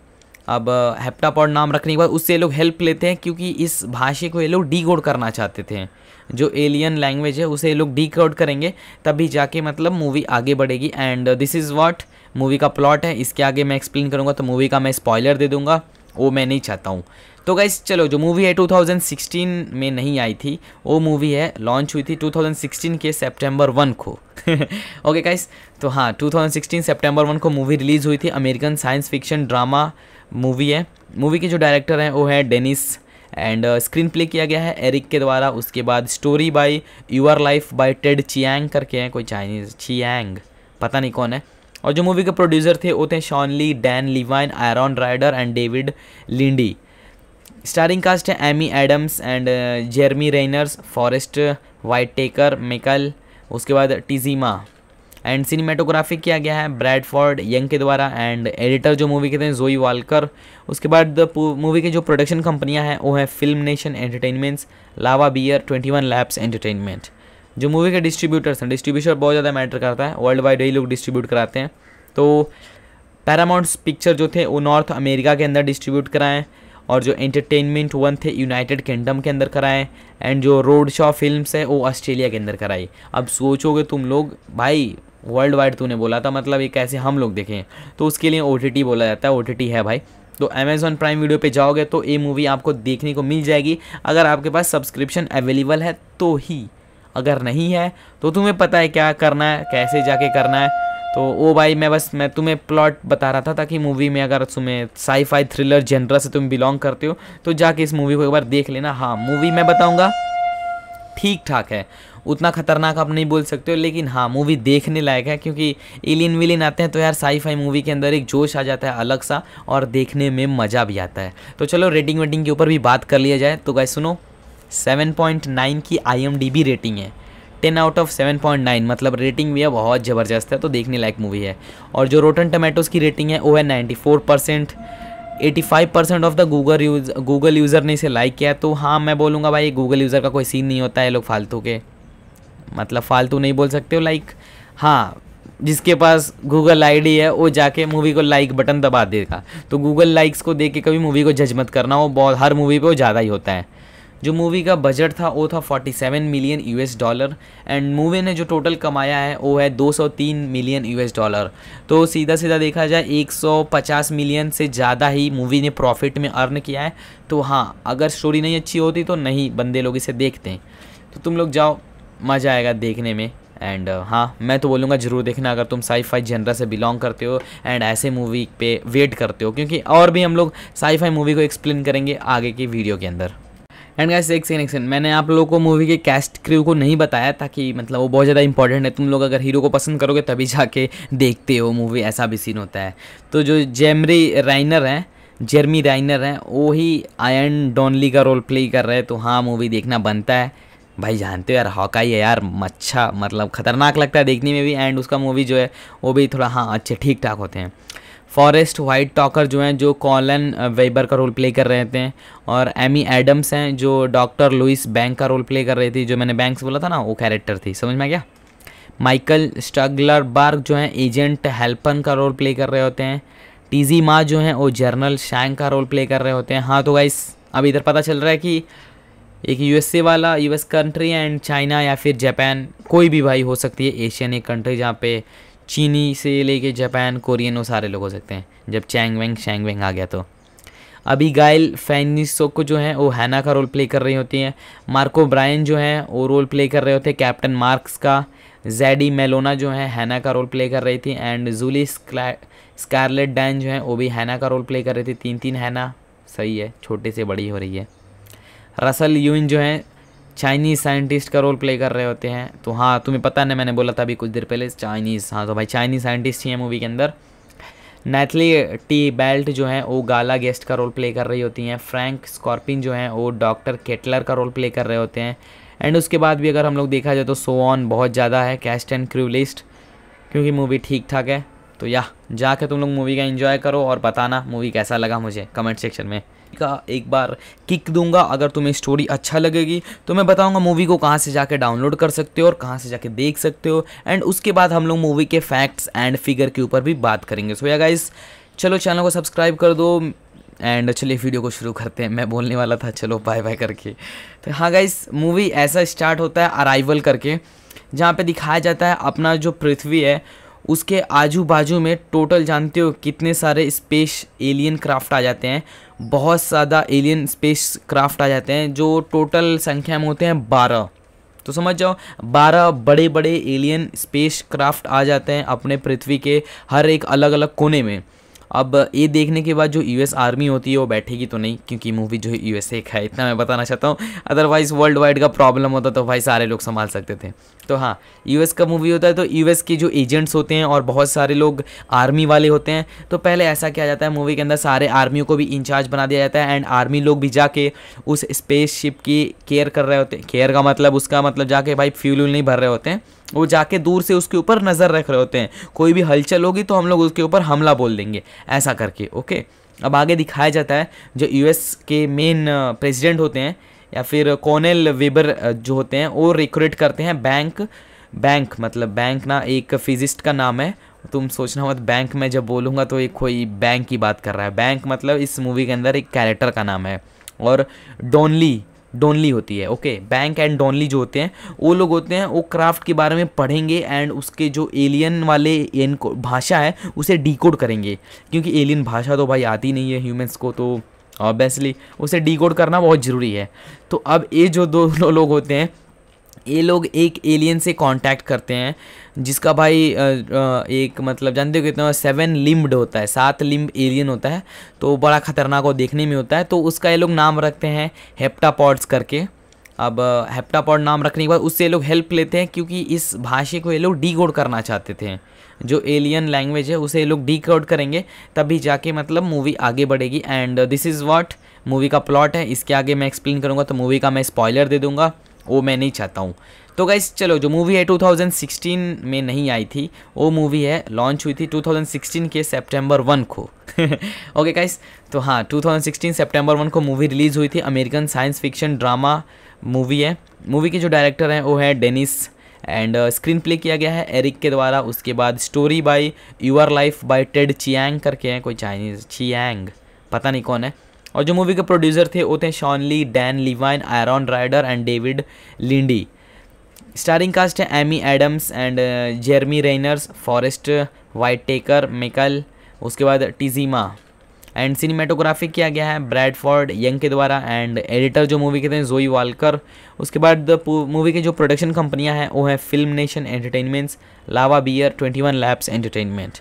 अब हेप्टापॉड नाम रखने के बाद उससे ये लोग हेल्प लेते हैं क्योंकि इस भाषा को ये लोग डी करना चाहते थे जो एलियन लैंग्वेज है उसे लोग डी करेंगे तभी जाके मतलब मूवी आगे बढ़ेगी and this is what movie का प्लॉट है इसके आगे मैं एक्सप्लेन करूँगा तो मूवी का मैं स्पॉयलर दे दूँगा वो मैं नहीं चाहता हूँ तो गाइज चलो जो मूवी है 2016 में नहीं आई थी वो मूवी है लॉन्च हुई थी 2016 के सितंबर वन को ओके (laughs) गाइस तो हाँ 2016 सितंबर वन को मूवी रिलीज़ हुई थी American science fiction drama movie है मूवी के जो डायरेक्टर हैं वो है डेनिस एंड स्क्रीन प्ले किया गया है एरिक के द्वारा उसके बाद story by your life by Ted Chiang करके हैं कोई चाइनीज चियांग पता नहीं कौन है और जो मूवी के प्रोड्यूसर थे वो थे शॉनली Dan Levine Aaron Ryder and David Linde starring cast है Amy Adams and Jeremy रेनर्स Forest Whitaker Michael उसके बाद टिजीमा एंड सिनेमाटोग्राफी किया गया है ब्रैडफॉर्ड यंग के द्वारा एंड एडिटर जो मूवी के थे जोई वालकर उसके बाद मूवी के जो प्रोडक्शन कंपनियाँ हैं वो है film nation entertainments Lava Bear twenty one labs entertainment जो मूवी के डिस्ट्रीब्यूटर्स हैं डिस्ट्रीब्यूटर बहुत ज़्यादा मैटर करता है वर्ल्ड वाइड यही लोग डिस्ट्रीब्यूट कराते हैं तो पैरामाउंट पिक्चर जो थे वो नॉर्थ अमेरिका के अंदर डिस्ट्रीब्यूट कराएँ और जो एंटरटेनमेंट वन थे यूनाइटेड किंगडम के अंदर कराए एंड जो रोड शॉ फिल्म्स है वो ऑस्ट्रेलिया के अंदर कराई अब सोचोगे तुम लोग भाई वर्ल्ड वाइड तूने बोला था मतलब ये कैसे हम लोग देखें तो उसके लिए ओ बोला जाता है ओ है भाई तो अमेज़ॉन प्राइम वीडियो पे जाओगे तो ये मूवी आपको देखने को मिल जाएगी अगर आपके पास सब्सक्रिप्शन अवेलेबल है तो ही अगर नहीं है तो तुम्हें पता है क्या करना है कैसे जाके करना है तो वो भाई मैं बस मैं तुम्हें प्लॉट बता रहा था ताकि मूवी में अगर तुम्हें साई फाई थ्रिलर जनरा से तुम बिलोंग करते हो तो जाके इस मूवी को एक बार देख लेना हाँ मूवी मैं बताऊँगा ठीक ठाक है उतना खतरनाक आप नहीं बोल सकते हो लेकिन हाँ मूवी देखने लायक है क्योंकि एलियन विलियन आते हैं तो यार साई फाई मूवी के अंदर एक जोश आ जाता है अलग सा और देखने में मज़ा भी आता है तो चलो रेटिंग वेटिंग के ऊपर भी बात कर लिया जाए तो गाय सुनो 7.9 की आई रेटिंग है 10 आउट ऑफ 7.9 मतलब रेटिंग भी है बहुत ज़बरदस्त है तो देखने लायक मूवी है और जो रोटन टमेटोज़ की रेटिंग है वो है 94 percent eighty five percent of the Google use Google user ने इसे लाइक किया तो हाँ मैं बोलूँगा भाई गूगल यूज़र का कोई सीन नहीं होता है लोग फालतू के मतलब फालतू नहीं बोल सकते हो लाइक हाँ जिसके पास गूगल आईडी है वो जाके मूवी को लाइक बटन दबा देगा तो गूगल लाइक्स को देख के कभी मूवी को जज मत करना वो बहुत हर मूवी पे वो ज़्यादा ही होता है जो मूवी का बजट था वो था 47 million US dollar and movie ने जो टोटल कमाया है वो है 203 मिलियन यूएस डॉलर तो सीधा सीधा देखा जाए 150 मिलियन से ज़्यादा ही मूवी ने प्रॉफिट में अर्न किया है तो हाँ अगर स्टोरी नहीं अच्छी होती तो नहीं बंदे लोग इसे देखते हैं तो तुम लोग जाओ मज़ा आएगा देखने में एंड uh, हाँ मैं तो बोलूँगा ज़रूर देखना अगर तुम साई फाई जनरा से बिलोंग करते हो एंड ऐसे मूवी पे वेट करते हो क्योंकि और भी हम लोग साई फाई मूवी को एक्सप्लेन करेंगे आगे की वीडियो के अंदर एंड गाइस एक सेकंड एक सेकंड मैंने आप लोगों को मूवी के कैस्ट क्रू को नहीं बताया ताकि मतलब वो बहुत ज़्यादा इंपॉर्टेंट है तुम लोग अगर हीरो को पसंद करोगे तभी जाके देखते हो मूवी ऐसा भी सीन होता है तो जो जेमरी राइनर हैं जेरमी राइनर हैं वो ही आयन डॉनली का रोल प्ले कर रहे हैं तो हाँ मूवी देखना बनता है भाई जानते हो यार हॉकाई है यार मच्छा मतलब ख़तरनाक लगता है देखने में भी एंड उसका मूवी जो है वो भी थोड़ा हाँ अच्छे ठीक ठाक होते हैं फॉरेस्ट वाइट टॉकर जो हैं जो कॉलन वेबर का रोल प्ले कर रहे थे और एमी एडम्स हैं जो डॉक्टर लुइस बैंक का रोल प्ले कर रही थी जो मैंने से बोला था ना वो कैरेक्टर थी समझ में आ गया माइकल स्टगलर बार्ग जो हैं एजेंट हेल्पन का रोल प्ले कर रहे होते हैं टीजी माँ जो हैं वो जर्नल शैंग का रोल प्ले कर रहे होते हैं हाँ तो गाइस अब इधर पता चल रहा है कि एक यूएसए वाला यूएस कंट्री एंड चाइना या फिर जापान कोई भी भाई हो सकती है एशियन एक कंट्री जहाँ पे चीनी से लेके जापान कोरियन वो सारे लोग हो सकते हैं जब चैंग वेंग शेंग वेंग आ गया तो अभी गाइल फैनिसो को जो है वो हैना का रोल प्ले कर रही होती हैं मार्को ब्रायन जो है वो रोल प्ले कर रहे होते हैं कैप्टन मार्क्स का जैडी मेलोना जो है हैना का रोल प्ले कर रही थी एंड जूली स्कारलेट डैन जो है वो भी हैना का रोल प्ले कर रही थी तीन तीन हैना सही है छोटे से बड़ी हो रही है रसल यून जो हैं चाइनीज़ साइंटिस्ट का रोल प्ले कर रहे होते हैं तो हाँ तुम्हें पता नहीं मैंने बोला था अभी कुछ देर पहले चाइनीज़ हाँ तो भाई चाइनीज़ साइंटिस्ट ही हैं मूवी के अंदर नैथली टी बेल्ट जो हैं वो गाला गेस्ट का रोल प्ले कर रही होती हैं फ्रैंक स्कॉर्पिन जो हैं वो डॉक्टर केटलर का रोल प्ले कर रहे होते हैं एंड उसके बाद भी अगर हम लोग देखा जाए तो सो ऑन बहुत ज़्यादा है कैस्ट एंड क्रू लिस्ट क्योंकि मूवी ठीक ठाक है तो या जाके तुम लोग मूवी का इन्जॉय करो और बताना मूवी कैसा लगा मुझे कमेंट सेक्शन में का एक बार किक दूंगा अगर तुम्हें स्टोरी अच्छा लगेगी तो मैं बताऊंगा मूवी को कहाँ से जाके डाउनलोड कर सकते हो और कहाँ से जाके देख सकते हो एंड उसके बाद हम लोग मूवी के फैक्ट्स एंड फिगर के ऊपर भी बात करेंगे सो या गाइस चलो चैनल को सब्सक्राइब कर दो एंड चलिए वीडियो को शुरू करते हैं मैं बोलने वाला था चलो बाय बाय करके तो हाँ गाइस मूवी ऐसा स्टार्ट होता है अराइवल करके जहाँ पे दिखाया जाता है अपना जो पृथ्वी है उसके आजू बाजू में टोटल जानते हो कितने सारे स्पेस एलियन क्राफ्ट आ जाते हैं बहुत ज़्यादा एलियन स्पेस क्राफ्ट आ जाते हैं जो टोटल संख्या में होते हैं बारह तो समझ जाओ बारह बड़े बड़े एलियन स्पेस क्राफ्ट आ जाते हैं अपने पृथ्वी के हर एक अलग अलग कोने में अब ये देखने के बाद जो यूएस आर्मी होती है वो बैठेगी तो नहीं क्योंकि मूवी जो है यूएसए का है इतना मैं बताना चाहता हूँ अदरवाइज़ वर्ल्ड वाइड का प्रॉब्लम होता तो भाई सारे लोग संभाल सकते थे तो हाँ यूएस का मूवी होता है तो यूएस के जो एजेंट्स होते हैं और बहुत सारे लोग आर्मी वाले होते हैं तो पहले ऐसा किया जाता है मूवी के अंदर सारे आर्मियों को भी इंचार्ज बना दिया जाता है एंड आर्मी लोग भी जाके उस स्पेस शिप की केयर कर रहे होते हैं केयर का मतलब उसका मतलब जाके भाई फ्यूल व्यूल नहीं भर रहे होते हैं वो जाके दूर से उसके ऊपर नज़र रख रहे होते हैं कोई भी हलचल होगी तो हम लोग उसके ऊपर हमला बोल देंगे ऐसा करके ओके अब आगे दिखाया जाता है जो यूएस के मेन प्रेसिडेंट uh, होते हैं या फिर कोनेल वेबर जो होते हैं वो रिक्रूट करते हैं बैंक बैंक मतलब बैंक ना एक फिजिस्ट का नाम है तुम सोचना मत बैंक में जब बोलूँगा तो एक कोई बैंक की बात कर रहा है बैंक मतलब इस मूवी के अंदर एक कैरेक्टर का नाम है और डोनली डोनली होती है ओके बैंक एंड डोनली जो होते हैं वो लोग होते हैं वो क्राफ्ट के बारे में पढ़ेंगे एंड उसके जो एलियन वाले एन भाषा है उसे डीकोड करेंगे क्योंकि एलियन भाषा तो भाई आती नहीं है ह्यूमन्स को तो ऑब्वियसली उसे डी करना बहुत ज़रूरी है तो अब ये जो दो (laughs) लोग होते हैं ये लोग एक एलियन से कांटेक्ट करते हैं जिसका भाई एक मतलब जानते हो कितना सेवन लिम्ब्ड होता है सात लिम्ब एलियन होता है तो बड़ा ख़तरनाक वो देखने में होता है तो उसका ये लोग नाम रखते हैं हेप्टापॉड्स करके अब हेप्टापॉड नाम रखने के बाद उससे ये लोग हेल्प लेते हैं क्योंकि इस भाषा को ये लोग डी करना चाहते थे जो एलियन लैंग्वेज है उसे लोग डी करेंगे तभी जाके मतलब मूवी आगे बढ़ेगी and this is what movie का प्लॉट है इसके आगे मैं एक्सप्लेन करूँगा तो मूवी का मैं स्पॉयलर दे दूँगा वो मैं नहीं चाहता हूँ तो गाइस चलो जो मूवी है 2016 में नहीं आई थी वो मूवी है लॉन्च हुई थी 2016 के सितंबर वन को ओके (laughs) गाइस तो हाँ 2016 सितंबर वन को मूवी रिलीज़ हुई थी American science fiction drama movie है मूवी के जो डायरेक्टर हैं वो है डेनिस एंड स्क्रीन प्ले किया गया है एरिक के द्वारा उसके बाद story by your life by Ted Chiang करके हैं कोई चाइनीज चियांग पता नहीं कौन है और जो मूवी के प्रोड्यूसर थे वो थे शॉनली Dan Levine Aaron Ryder and David Linde starring cast है Amy Adams and Jeremy रेनर्स Forest Whitaker Michael उसके बाद टिजीमा एंड सिनेमेटोग्राफी किया गया है ब्रैडफोर्ड यंग के द्वारा एंड एडिटर जो मूवी के थे जोई वालकर उसके बाद मूवी के जो प्रोडक्शन कंपनियां हैं वो है film nation entertainments Lava Bear twenty one labs entertainment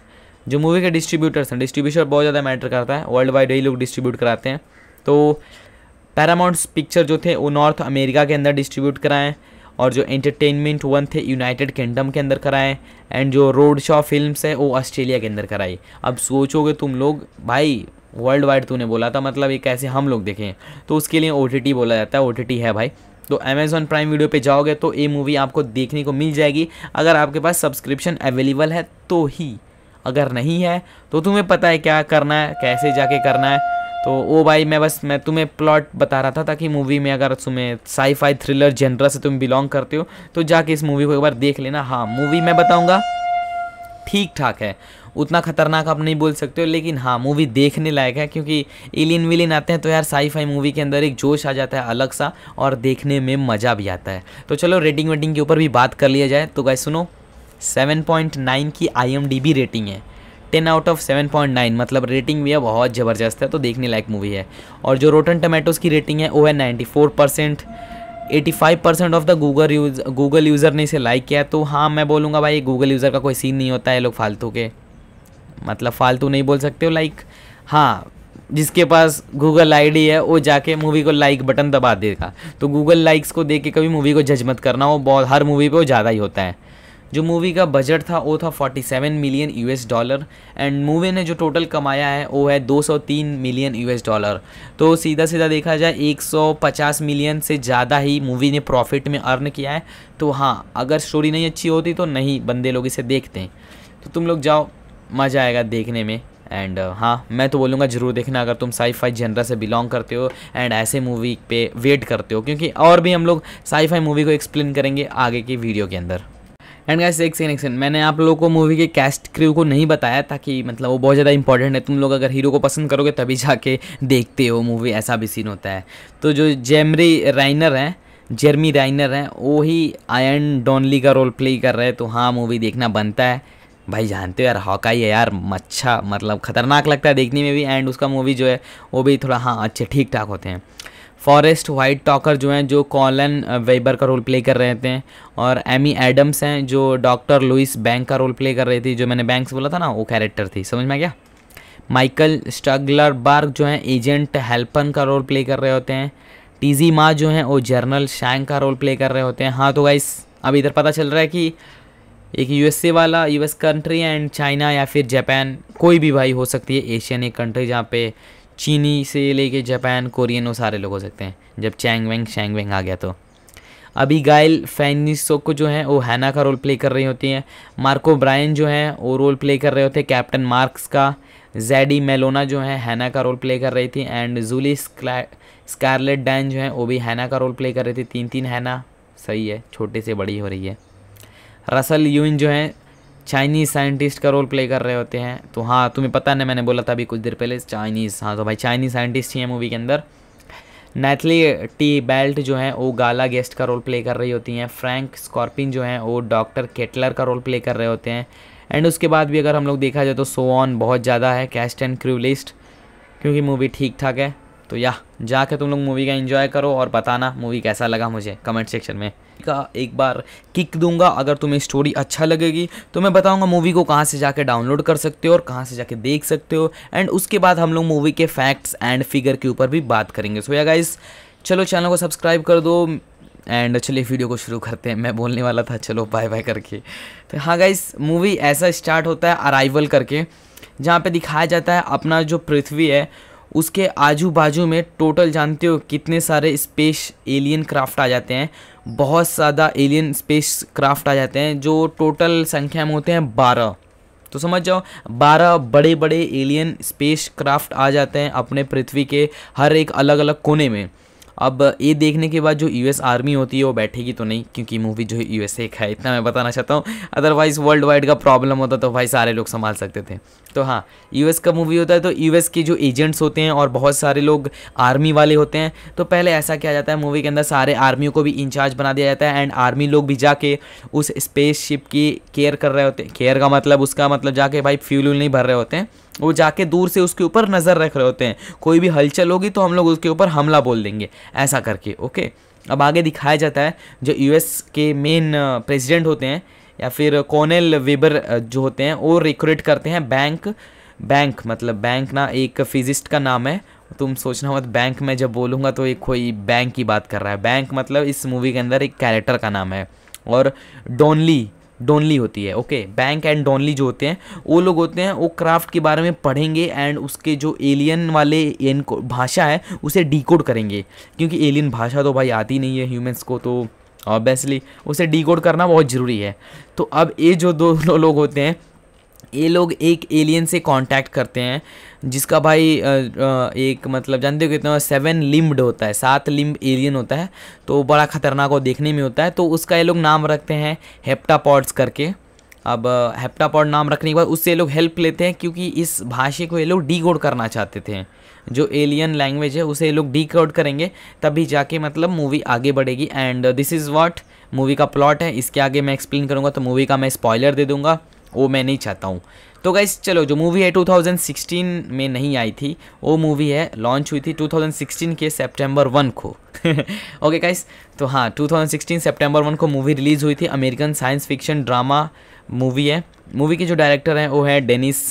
जो मूवी के डिस्ट्रीब्यूटर्स हैं डिस्ट्रीब्यूशन बहुत ज़्यादा मैटर करता है वर्ल्ड वाइड यही लोग डिस्ट्रीब्यूट कराते हैं तो पैरामाउंट्स पिक्चर जो थे वो नॉर्थ अमेरिका के अंदर डिस्ट्रीब्यूट कराएँ और जो एंटरटेनमेंट वन थे यूनाइटेड किंगडम के अंदर कराए एंड जो रोड शॉ फिल्म्स है वो ऑस्ट्रेलिया के अंदर कराई अब सोचोगे तुम लोग भाई वर्ल्ड वाइड तूने बोला था मतलब ये कैसे हम लोग देखें तो उसके लिए ओ बोला जाता है ओ है भाई तो अमेज़ॉन प्राइम वीडियो पे जाओगे तो ये मूवी आपको देखने को मिल जाएगी अगर आपके पास सब्सक्रिप्शन अवेलेबल है तो ही अगर नहीं है तो तुम्हें पता है क्या करना है कैसे जाके करना है तो वो भाई मैं बस मैं तुम्हें प्लॉट बता रहा था ताकि मूवी में अगर तुम्हें साईफाई थ्रिलर जेनर से तुम बिलोंग करते हो तो जाके इस मूवी को एक बार देख लेना हाँ मूवी मैं बताऊँगा ठीक ठाक है उतना खतरनाक आप नहीं बोल सकते हो लेकिन हाँ मूवी देखने लायक है क्योंकि एलियन विलिन आते हैं तो यार साई फाई मूवी के अंदर एक जोश आ जाता है अलग सा और देखने में मज़ा भी आता है तो चलो रेटिंग वेटिंग के ऊपर भी बात कर लिया जाए तो गाय सुनो 7.9 की आई रेटिंग है 10 आउट ऑफ 7.9 मतलब रेटिंग भी है बहुत ज़बरदस्त है तो देखने लायक मूवी है और जो रोटन टमेटोज़ की रेटिंग है वो है 94 percent eighty five percent of the Google use Google user ने इसे लाइक किया तो हाँ मैं बोलूँगा भाई गूगल यूज़र का कोई सीन नहीं होता है लोग फालतू के मतलब फालतू नहीं बोल सकते हो लाइक हाँ जिसके पास गूगल आईडी है वो जाके मूवी को लाइक बटन दबा देगा तो गूगल लाइक्स को देख के कभी मूवी को जज मत करना वो बहुत हर मूवी पे वो ज़्यादा ही होता है जो मूवी का बजट था वो था 47 million US dollar and movie ने जो टोटल कमाया है वो है 203 मिलियन यूएस डॉलर तो सीधा सीधा देखा जाए 150 मिलियन से ज़्यादा ही मूवी ने प्रॉफिट में अर्न किया है तो हाँ अगर स्टोरी नहीं अच्छी होती तो नहीं बंदे लोग इसे देखते हैं तो तुम लोग जाओ मज़ा आएगा देखने में एंड uh, हाँ मैं तो बोलूँगा ज़रूर देखना अगर तुम साई फाई जनरा से बिलोंग करते हो एंड ऐसे मूवी पे वेट करते हो क्योंकि और भी हम लोग साई फाई मूवी को एक्सप्लेन करेंगे आगे की वीडियो के अंदर एंड गाइस एक सेकंड एक सेकंड मैंने आप लोगों को मूवी के कैस्ट क्रू को नहीं बताया ताकि मतलब वो बहुत ज़्यादा इंपॉर्टेंट है तुम लोग अगर हीरो को पसंद करोगे तभी जाके देखते हो मूवी ऐसा भी सीन होता है तो जो जेमरी राइनर हैं जेरमी राइनर हैं वो ही आयन डॉनली का रोल प्ले कर रहे हैं तो हाँ मूवी देखना बनता है भाई जानते हो यार हॉकाई है यार अच्छा मतलब ख़तरनाक लगता है देखने में भी एंड उसका मूवी जो है वो भी थोड़ा हाँ अच्छे ठीक ठाक होते हैं फॉरेस्ट वाइट टॉकर जो हैं जो कॉलन वेबर का रोल प्ले कर रहे थे और एमी एडम्स हैं जो डॉक्टर लुइस बैंक का रोल प्ले कर रही थी जो मैंने बैंक्स बोला था ना वो कैरेक्टर थी समझ में आ गया माइकल स्टगलर बार्ग जो हैं एजेंट हेल्पन का रोल प्ले कर रहे होते हैं टीजी माँ जो हैं वो जर्नल शैंग का रोल प्ले कर रहे होते हैं हाँ तो गाइस अब इधर पता चल रहा है कि एक यूएसए वाला यूएस कंट्री एंड चाइना या फिर जापान कोई भी भाई हो सकती है एशियन एक कंट्री जहाँ पे चीनी से लेके जापान कोरियन वो सारे लोग हो सकते हैं जब चैंग वेंग शेंग वेंग आ गया तो अभी गाइल फैनिसो को जो है वो हैना का रोल प्ले कर रही होती हैं मार्को ब्रायन जो है वो रोल प्ले कर रहे होते हैं कैप्टन मार्क्स का जैडी मेलोना जो है हैना का रोल प्ले कर रही थी एंड जूली स्कारलेट डैन जो है वो भी हैना का रोल प्ले कर रही थी तीन तीन हैना सही है छोटे से बड़ी हो रही है रसल यून जो है चाइनीज़ साइंटिस्ट का रोल प्ले कर रहे होते हैं तो हाँ तुम्हें पता नहीं मैंने बोला था अभी कुछ देर पहले चाइनीज़ हाँ तो भाई चाइनीज़ साइंटिस्ट ही हैं मूवी के अंदर नैथली टी बेल्ट जो है वो गाला गेस्ट का रोल प्ले कर रही होती हैं फ्रैंक स्कॉर्पिन जो है वो डॉक्टर केटलर का रोल प्ले कर रहे होते हैं एंड उसके बाद भी अगर हम लोग देखा जाए तो सो ऑन बहुत ज़्यादा है कैस्ट एंड क्रू लिस्ट क्योंकि मूवी ठीक ठाक है तो या जाके तुम लोग मूवी का एंजॉय करो और बताना मूवी कैसा लगा मुझे कमेंट सेक्शन में का एक बार किक दूंगा अगर तुम्हें स्टोरी अच्छा लगेगी तो मैं बताऊंगा मूवी को कहाँ से जाके डाउनलोड कर सकते हो और कहाँ से जाके देख सकते हो एंड उसके बाद हम लोग मूवी के फैक्ट्स एंड फिगर के ऊपर भी बात करेंगे सो या गाइस चलो चैनल को सब्सक्राइब कर दो एंड चलिए वीडियो को शुरू करते हैं मैं बोलने वाला था चलो बाय बाय करके तो हाँ गाइस मूवी ऐसा स्टार्ट होता है अराइवल करके जहाँ पे दिखाया जाता है अपना जो पृथ्वी है उसके आजू बाजू में टोटल जानते हो कितने सारे स्पेस एलियन क्राफ्ट आ जाते हैं बहुत ज़्यादा एलियन स्पेस क्राफ्ट आ जाते हैं जो टोटल संख्या में होते हैं बारह तो समझ जाओ बारह बड़े बड़े एलियन स्पेस क्राफ्ट आ जाते हैं अपने पृथ्वी के हर एक अलग अलग कोने में अब ये देखने के बाद जो यूएस आर्मी होती है वो बैठेगी तो नहीं क्योंकि मूवी जो है यूएसए का है इतना मैं बताना चाहता हूँ अदरवाइज़ वर्ल्ड वाइड का प्रॉब्लम होता तो भाई सारे लोग संभाल सकते थे तो हाँ यूएस का मूवी होता है तो यूएस के जो एजेंट्स होते हैं और बहुत सारे लोग आर्मी वाले होते हैं तो पहले ऐसा किया जाता है मूवी के अंदर सारे आर्मियों को भी इंचार्ज बना दिया जाता है एंड आर्मी लोग भी जाके उस स्पेस शिप की केयर कर रहे होते हैं केयर का मतलब उसका मतलब जाके भाई फ्यूल नहीं भर रहे होते हैं वो जाके दूर से उसके ऊपर नज़र रख रहे होते हैं कोई भी हलचल होगी तो हम लोग उसके ऊपर हमला बोल देंगे ऐसा करके ओके अब आगे दिखाया जाता है जो यूएस के मेन प्रेसिडेंट होते हैं या फिर कॉनेल वेबर जो होते हैं वो रिक्रूट करते हैं बैंक बैंक मतलब बैंक ना एक फिजिस्ट का नाम है तुम सोचना मत बैंक में जब बोलूँगा तो एक कोई बैंक की बात कर रहा है बैंक मतलब इस मूवी के अंदर एक कैरेक्टर का नाम है और डोनली डोनली होती है ओके बैंक एंड डोनली जो होते हैं वो लोग होते हैं वो क्राफ्ट के बारे में पढ़ेंगे एंड उसके जो एलियन वाले भाषा है उसे डिकोड करेंगे क्योंकि एलियन भाषा तो भाई आती नहीं है ह्यूमन्स को तो ऑब्वियसली उसे डिकोड करना बहुत ज़रूरी है तो अब ये जो दो लोग होते हैं ये लोग एक एलियन से कांटेक्ट करते हैं जिसका भाई एक मतलब जानते हो कितना सेवन लिम्ड होता है सात लिम्ब एलियन होता है तो बड़ा ख़तरनाक वो देखने में होता है तो उसका ये लोग नाम रखते हैं हेप्टापॉड्स करके अब हेप्टापॉड नाम रखने के बाद उससे लोग हेल्प लेते हैं क्योंकि इस भाषा को ये लोग डी करना चाहते थे जो एलियन लैंग्वेज है उसे ये लोग डी करेंगे तभी जाके मतलब मूवी आगे बढ़ेगी and this is what movie का प्लॉट है इसके आगे मैं एक्सप्लेन करूँगा तो मूवी का मैं स्पॉयलर दे दूँगा वो मैं नहीं चाहता हूँ तो गाइस चलो जो मूवी है 2016 में नहीं आई थी वो मूवी है लॉन्च हुई थी 2016 के सितंबर वन को ओके (laughs) गाइस तो हाँ 2016 सितंबर वन को मूवी रिलीज़ हुई थी American science fiction drama movie है मूवी के जो डायरेक्टर हैं वो है डेनिस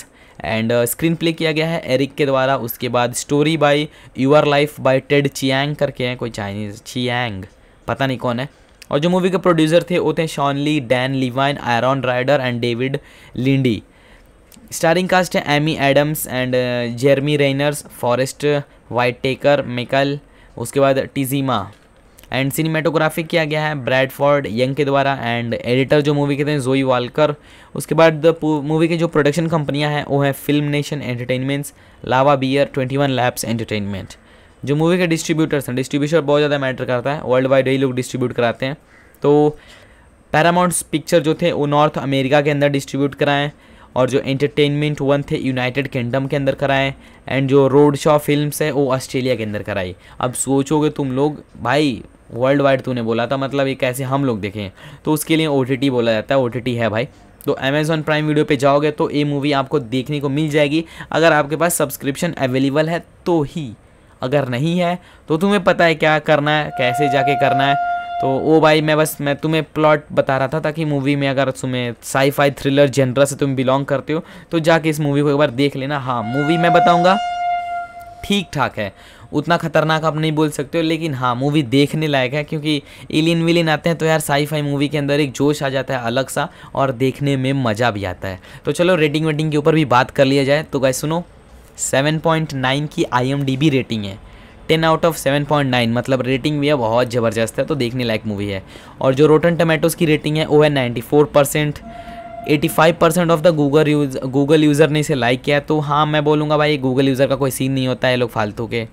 एंड स्क्रीन प्ले किया गया है एरिक के द्वारा उसके बाद story by your life by Ted Chiang करके हैं कोई चाइनीज़ चियांग पता नहीं कौन है और जो मूवी के प्रोड्यूसर थे वो थे शॉनली Dan Levine Aaron Ryder and David Linde starring cast है Amy Adams and Jeremy रेनर्स Forest Whitaker Michael उसके बाद टिजिमा एंड सिनेमेटोग्राफी किया गया है ब्रैडफोर्ड यंग के द्वारा एंड एडिटर जो मूवी के थे जोई वालकर उसके बाद मूवी के जो प्रोडक्शन कंपनियां हैं वो है film nation entertainments Lava Bear twenty one labs entertainment जो मूवी के डिस्ट्रीब्यूटर्स हैं डिस्ट्रीब्यूशन बहुत ज़्यादा मैटर करता है वर्ल्ड वाइड यही लोग डिस्ट्रीब्यूट कराते हैं तो पैरामाउंट्स पिक्चर जो थे वो नॉर्थ अमेरिका के अंदर डिस्ट्रीब्यूट कराएँ और जो एंटरटेनमेंट वन थे यूनाइटेड किंगडम के अंदर कराएं एंड जो रोड शॉ फिल्म है वो ऑस्ट्रेलिया के अंदर कराई अब सोचोगे तुम लोग भाई वर्ल्ड वाइड तूने बोला था मतलब ये कैसे हम लोग देखें तो उसके लिए ओ बोला जाता है ओ है भाई तो अमेज़ॉन प्राइम वीडियो पे जाओगे तो ये मूवी आपको देखने को मिल जाएगी अगर आपके पास सब्सक्रिप्शन अवेलेबल है तो ही अगर नहीं है तो तुम्हें पता है क्या करना है कैसे जाके करना है तो वो भाई मैं बस मैं तुम्हें प्लॉट बता रहा था ताकि मूवी में अगर तुम्हें साई फाई थ्रिलर जनरा से तुम बिलोंग करते हो तो जाके इस मूवी को एक बार देख लेना हाँ मूवी मैं बताऊँगा ठीक ठाक है उतना खतरनाक आप नहीं बोल सकते हो लेकिन हाँ मूवी देखने लायक है क्योंकि एलियन विलियन आते हैं तो यार साई फाई मूवी के अंदर एक जोश आ जाता है अलग सा और देखने में मज़ा भी आता है तो चलो रेटिंग वेटिंग के ऊपर भी बात कर लिया जाए तो गाय सुनो 7.9 की आई रेटिंग है 10 आउट ऑफ 7.9 मतलब रेटिंग भी है बहुत ज़बरदस्त है तो देखने लायक मूवी है और जो रोटन टमेटोज़ की रेटिंग है वो है 94 percent eighty five percent of the Google use Google user ने इसे लाइक किया तो हाँ मैं बोलूँगा भाई गूगल यूज़र का कोई सीन नहीं होता है लोग फालतू के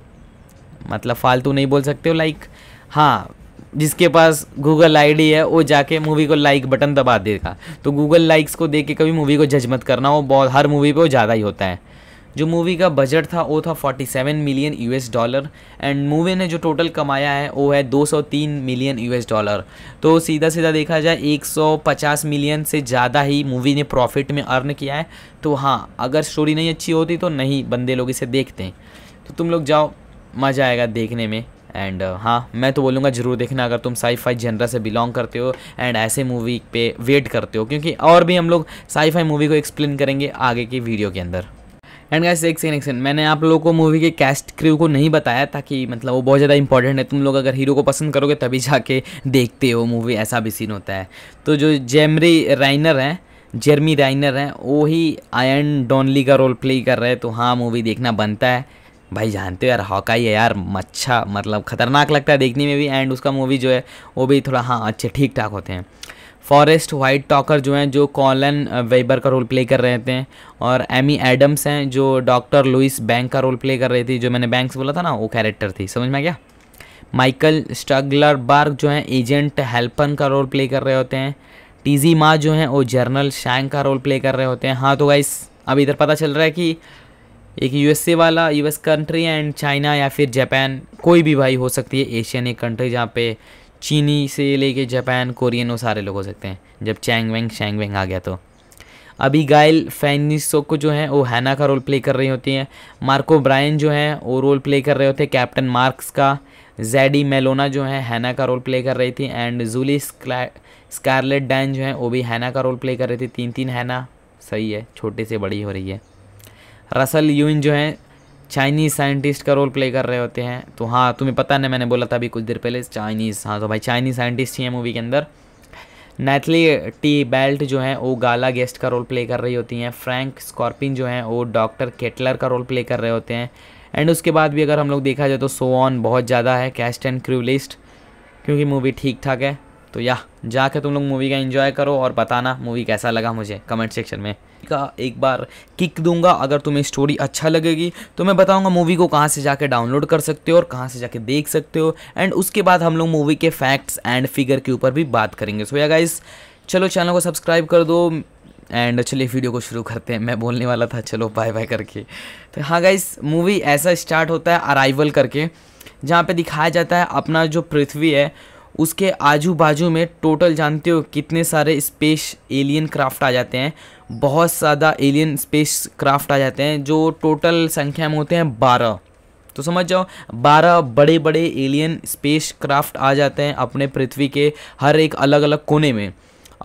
मतलब फालतू नहीं बोल सकते हो लाइक हाँ जिसके पास गूगल आईडी है वो जाके मूवी को लाइक बटन दबा देगा तो गूगल लाइक्स को दे के कभी मूवी को जज मत करना वो बहुत हर मूवी पे वो ज़्यादा ही होता है जो मूवी का बजट था वो था 47 million US dollar and movie ने जो टोटल कमाया है वो है 203 मिलियन यूएस डॉलर तो सीधा सीधा देखा जाए 150 मिलियन से ज़्यादा ही मूवी ने प्रॉफिट में अर्न किया है तो हाँ अगर स्टोरी नहीं अच्छी होती तो नहीं बंदे लोग इसे देखते हैं तो तुम लोग जाओ मज़ा आएगा देखने में एंड uh, हाँ मैं तो बोलूँगा ज़रूर देखना अगर तुम साई फाई जनरा से बिलोंग करते हो एंड ऐसे मूवी पे वेट करते हो क्योंकि और भी हम लोग साई फाई मूवी को एक्सप्लेन करेंगे आगे की वीडियो के अंदर एंड गाइस एक सेकंड एक सेकंड मैंने आप लोगों को मूवी के कैस्ट क्रू को नहीं बताया ताकि मतलब वो बहुत ज़्यादा इंपॉर्टेंट है तुम लोग अगर हीरो को पसंद करोगे तभी जाके देखते हो मूवी ऐसा भी सीन होता है तो जो जेमरी राइनर हैं जेरमी राइनर हैं वो ही आयन डॉनली का रोल प्ले कर रहे हैं तो हाँ मूवी देखना बनता है भाई जानते हो यार हॉकाई है यार अच्छा मतलब ख़तरनाक लगता है देखने में भी एंड उसका मूवी जो है वो भी थोड़ा हाँ अच्छे ठीक ठाक होते हैं फॉरेस्ट वाइट टॉकर जो हैं जो कॉलन वेबर का रोल प्ले कर रहे थे और एमी एडम्स हैं जो डॉक्टर लुइस बैंक का रोल प्ले कर रही थी जो मैंने बैंक्स बोला था ना वो कैरेक्टर थी समझ में आ गया माइकल स्टगलर बार्ग जो हैं एजेंट हेल्पन का रोल प्ले कर रहे होते हैं टीजी माँ जो हैं वो जर्नल शैंग का रोल प्ले कर रहे होते हैं हाँ तो गाइस अब इधर पता चल रहा है कि एक यूएसए वाला यूएस कंट्री एंड चाइना या फिर जापान कोई भी भाई हो सकती है एशियन एक कंट्री जहाँ पे चीनी से लेके जापान कोरियन वो सारे लोग हो सकते हैं जब चैंग वेंग शेंग वेंग आ गया तो अभी गाइल फैनिसो को जो है वो हैना का रोल प्ले कर रही होती हैं मार्को ब्रायन जो है वो रोल प्ले कर रहे होते हैं कैप्टन मार्क्स का जैडी मेलोना जो है हैना का रोल प्ले कर रही थी एंड जूली स्कारलेट डैन जो है वो भी हैना का रोल प्ले कर रही थी तीन तीन हैना सही है छोटे से बड़ी हो रही है रसल यून जो है चाइनीज़ साइंटिस्ट का रोल प्ले कर रहे होते हैं तो हाँ तुम्हें पता नहीं मैंने बोला था अभी कुछ देर पहले चाइनीज़ हाँ तो भाई चाइनीज़ साइंटिस्ट ही हैं मूवी के अंदर नैथली टी बेल्ट जो है वो गाला गेस्ट का रोल प्ले कर रही होती हैं फ्रैंक स्कॉर्पिन जो हैं वो डॉक्टर केटलर का रोल प्ले कर रहे होते हैं एंड उसके बाद भी अगर हम लोग देखा जाए तो सो ऑन बहुत ज़्यादा है कैस्ट एंड क्रू लिस्ट क्योंकि मूवी ठीक ठाक है तो या जाके तुम लोग मूवी का एंजॉय करो और बताना मूवी कैसा लगा मुझे कमेंट सेक्शन में का एक बार किक दूंगा अगर तुम्हें स्टोरी अच्छा लगेगी तो मैं बताऊंगा मूवी को कहाँ से जाके डाउनलोड कर सकते हो और कहाँ से जाके देख सकते हो एंड उसके बाद हम लोग मूवी के फैक्ट्स एंड फिगर के ऊपर भी बात करेंगे सो या गाइस चलो चैनल को सब्सक्राइब कर दो एंड चलिए वीडियो को शुरू करते हैं मैं बोलने वाला था चलो बाय बाय करके तो हाँ गाइस मूवी ऐसा स्टार्ट होता है अराइवल करके जहाँ पर दिखाया जाता है अपना जो पृथ्वी है उसके आजू बाजू में टोटल जानते हो कितने सारे स्पेस एलियन क्राफ्ट आ जाते हैं बहुत ज़्यादा एलियन स्पेस क्राफ्ट आ जाते हैं जो टोटल संख्या में होते हैं बारह तो समझ जाओ बारह बड़े बड़े एलियन स्पेस क्राफ्ट आ जाते हैं अपने पृथ्वी के हर एक अलग अलग कोने में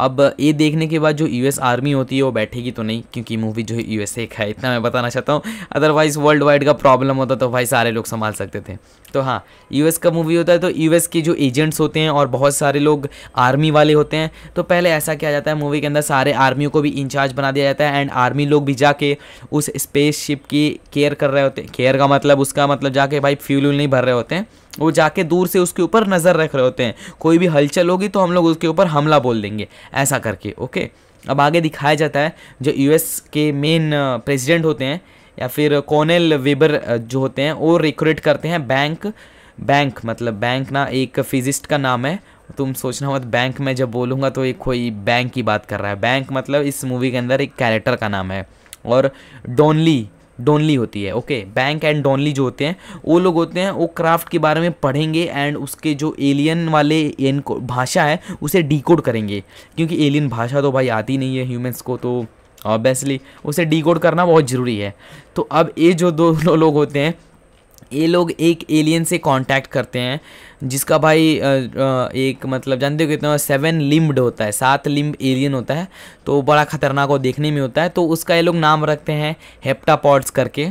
अब ये देखने के बाद जो यूएस आर्मी होती है वो बैठेगी तो नहीं क्योंकि मूवी जो है यूएसए का है इतना मैं बताना चाहता हूँ अदरवाइज़ वर्ल्ड वाइड का प्रॉब्लम होता तो भाई सारे लोग संभाल सकते थे तो हाँ यूएस का मूवी होता है तो यूएस के जो एजेंट्स होते हैं और बहुत सारे लोग आर्मी वाले होते हैं तो पहले ऐसा किया जाता है मूवी के अंदर सारे आर्मियों को भी इंचार्ज बना दिया जाता है एंड आर्मी लोग भी जाके उस स्पेस शिप की केयर कर रहे होते हैं केयर का मतलब उसका मतलब जाके भाई फ्यूल नहीं भर रहे होते हैं वो जाके दूर से उसके ऊपर नज़र रख रहे होते हैं कोई भी हलचल होगी तो हम लोग उसके ऊपर हमला बोल देंगे ऐसा करके ओके अब आगे दिखाया जाता है जो यूएस के मेन प्रेसिडेंट होते हैं या फिर कॉनेल वेबर जो होते हैं वो रिक्रूट करते हैं बैंक बैंक मतलब बैंक ना एक फिजिस्ट का नाम है तुम सोचना मत बैंक में जब बोलूँगा तो एक कोई बैंक की बात कर रहा है बैंक मतलब इस मूवी के अंदर एक कैरेक्टर का नाम है और डोनली डोनली होती है ओके बैंक एंड डोनली जो होते हैं वो लोग होते हैं वो क्राफ्ट के बारे में पढ़ेंगे एंड उसके जो एलियन वाले एन भाषा है उसे डिकोड करेंगे क्योंकि एलियन भाषा तो भाई आती नहीं है ह्यूमंस को तो ऑब्वियसली उसे डिकोड करना बहुत ज़रूरी है तो अब ये जो दो लोग होते हैं ये लोग एक एलियन से कांटेक्ट करते हैं जिसका भाई एक मतलब जानते हो कितना सेवन लिम्बड होता है सात लिम्ब एलियन होता है तो बड़ा ख़तरनाक और देखने में होता है तो उसका ये लोग नाम रखते हैं हेप्टापॉड्स करके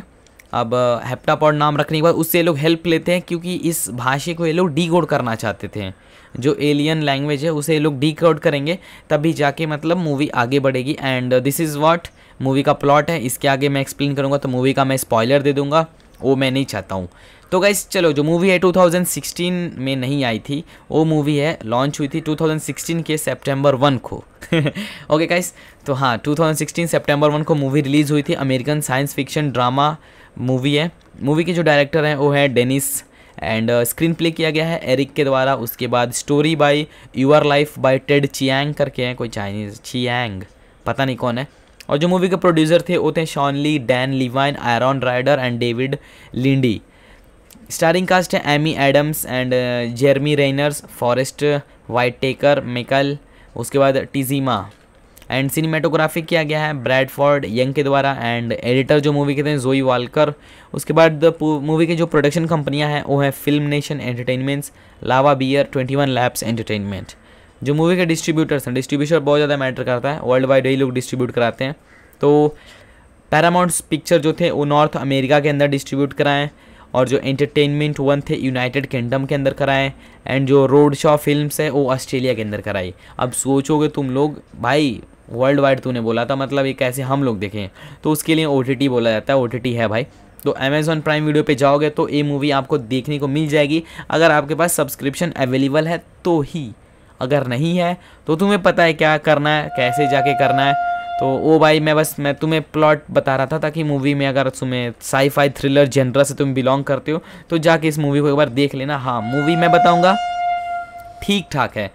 अब हेप्टापॉड नाम रखने के बाद उससे लोग हेल्प लेते हैं क्योंकि इस भाषा को ये लोग डी करना चाहते थे जो एलियन लैंग्वेज है उसे ये लोग डी करेंगे तभी जाके मतलब मूवी आगे बढ़ेगी and this is what movie का प्लॉट है इसके आगे मैं एक्सप्लेन करूँगा तो मूवी का मैं स्पॉयलर दे दूँगा वो मैं नहीं चाहता हूँ तो गाइस चलो जो मूवी है 2016 में नहीं आई थी वो मूवी है लॉन्च हुई थी 2016 के सितंबर वन को ओके (laughs) गाइस तो हाँ 2016 सितंबर वन को मूवी रिलीज़ हुई थी American science fiction drama movie है मूवी के जो डायरेक्टर हैं वो है डेनिस एंड स्क्रीन प्ले किया गया है एरिक के द्वारा उसके बाद story by your life by Ted Chiang करके हैं कोई चाइनीज़ चियांग पता नहीं कौन है और जो मूवी के प्रोड्यूसर थे वो थे Shawn Lee Dan Levine Aaron Ryder and David Linde starring cast है Amy Adams and Jeremy रेनर्स Forest Whitaker Michael उसके बाद टिजीमा एंड सिनेमेटोग्राफी किया गया है फॉर्ड यंग के द्वारा एंड एडिटर जो मूवी के थे जोई वालकर उसके बाद मूवी के जो प्रोडक्शन कंपनियां हैं वो है film nation entertainments Lava Bear twenty one labs entertainment जो मूवी के डिस्ट्रीब्यूटर्स हैं डिस्ट्रीब्यूशन बहुत ज़्यादा मैटर करता है वर्ल्ड वाइड यही लोग डिस्ट्रीब्यूट कराते हैं तो पैरामाउंट्स पिक्चर जो थे वो नॉर्थ अमेरिका के अंदर डिस्ट्रीब्यूट कराएँ और जो एंटरटेनमेंट वन थे यूनाइटेड किंगडम के अंदर कराएँ एंड जो रोड शॉ फिल्म है वो ऑस्ट्रेलिया के अंदर कराई अब सोचोगे तुम लोग भाई वर्ल्ड वाइड तूने बोला था मतलब ये कैसे हम लोग देखें तो उसके लिए ओ बोला जाता है ओ है भाई तो अमेज़ॉन प्राइम वीडियो पे जाओगे तो ये मूवी आपको देखने को मिल जाएगी अगर आपके पास सब्सक्रिप्शन अवेलेबल है तो ही अगर नहीं है तो तुम्हें पता है क्या करना है कैसे जाके करना है तो वो भाई मैं बस मैं तुम्हें प्लॉट बता रहा था ताकि मूवी में अगर तुम्हें साईफाई थ्रिलर जनरल से तुम बिलोंग करते हो तो जाके इस मूवी को एक बार देख लेना हाँ मूवी मैं बताऊँगा ठीक ठाक है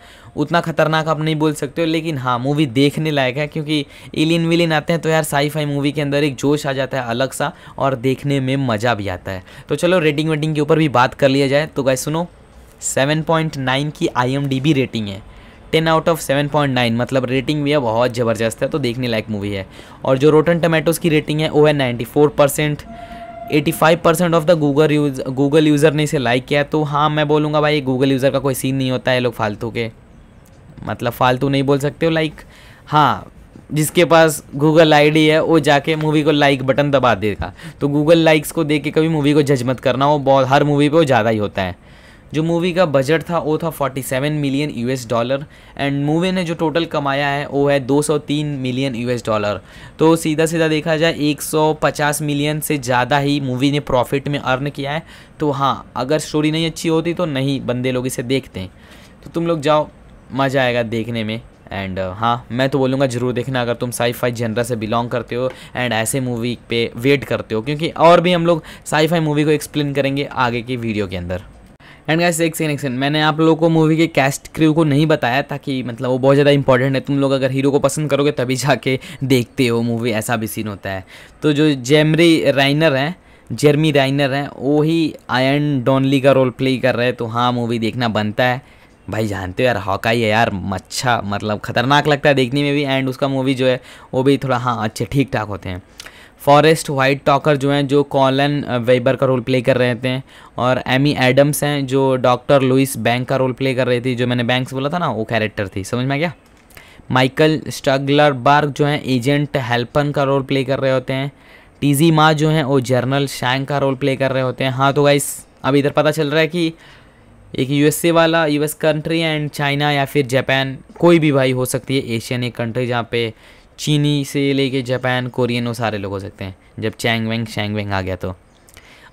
उतना खतरनाक आप नहीं बोल सकते हो लेकिन हाँ मूवी देखने लायक है क्योंकि इलिन विलिन आते हैं तो यार साई फाई मूवी के अंदर एक जोश आ जाता है अलग सा और देखने में मज़ा भी आता है तो चलो रेटिंग वेटिंग के ऊपर भी बात कर लिया जाए तो गाय सुनो 7.9 की आई रेटिंग है 10 आउट ऑफ 7.9 मतलब रेटिंग भी है बहुत ज़बरदस्त है तो देखने लायक मूवी है और जो रोटन टमेटोज़ की रेटिंग है वो है 94 percent eighty five percent of the Google use Google user ने इसे लाइक किया तो हाँ मैं बोलूँगा भाई गूगल यूज़र का कोई सीन नहीं होता है लोग फालतू के मतलब फालतू नहीं बोल सकते हो लाइक हाँ जिसके पास गूगल आईडी है वो जाके मूवी को लाइक बटन दबा देगा तो गूगल लाइक्स को देख के कभी मूवी को जज मत करना वो बहुत हर मूवी पे वो ज़्यादा ही होता है जो मूवी का बजट था वो था 47 million US dollar and movie ने जो टोटल कमाया है वो है 203 मिलियन यूएस डॉलर तो सीधा सीधा देखा जाए 150 मिलियन से ज़्यादा ही मूवी ने प्रॉफिट में अर्न किया है तो हाँ अगर स्टोरी नहीं अच्छी होती तो नहीं बंदे लोग इसे देखते हैं तो तुम लोग जाओ मज़ा आएगा देखने में एंड uh, हाँ मैं तो बोलूँगा ज़रूर देखना अगर तुम साई फाई जनरा से बिलोंग करते हो एंड ऐसे मूवी पे वेट करते हो क्योंकि और भी हम लोग साई फाई मूवी को एक्सप्लेन करेंगे आगे की वीडियो के अंदर एंड गाइस एक सेकंड एक सेकंड मैंने आप लोगों को मूवी के कैस्ट क्रू को नहीं बताया ताकि मतलब वो बहुत ज़्यादा इंपॉर्टेंट है तुम लोग अगर हीरो को पसंद करोगे तभी जाके देखते हो मूवी ऐसा भी सीन होता है तो जो जेमरी राइनर हैं जेरमी राइनर हैं वो ही आयन डॉनली का रोल प्ले कर रहे हैं तो हाँ मूवी देखना बनता है भाई जानते हो यार हॉकाई है यार अच्छा मतलब ख़तरनाक लगता है देखने में भी एंड उसका मूवी जो है वो भी थोड़ा हाँ अच्छे ठीक ठाक होते हैं फॉरेस्ट वाइट टॉकर जो हैं जो कॉलन वेबर का रोल प्ले कर रहे थे और एमी एडम्स हैं जो डॉक्टर लुइस बैंक का रोल प्ले कर रही थी जो मैंने बैंक्स बोला था ना वो कैरेक्टर थी समझ में आ गया माइकल स्टगलर बार्ग जो हैं एजेंट हेल्पन का रोल प्ले कर रहे होते हैं टीजी माँ जो हैं वो जर्नल शैंग का रोल प्ले कर रहे होते हैं हाँ तो गाइस अब इधर पता चल रहा है कि एक यूएसए वाला यूएस कंट्री एंड चाइना या फिर जापान कोई भी भाई हो सकती है एशियन एक कंट्री जहाँ पे चीनी से लेके जापान कोरियन वो सारे लोग हो सकते हैं जब चैंग वेंग शैंग वेंग आ गया तो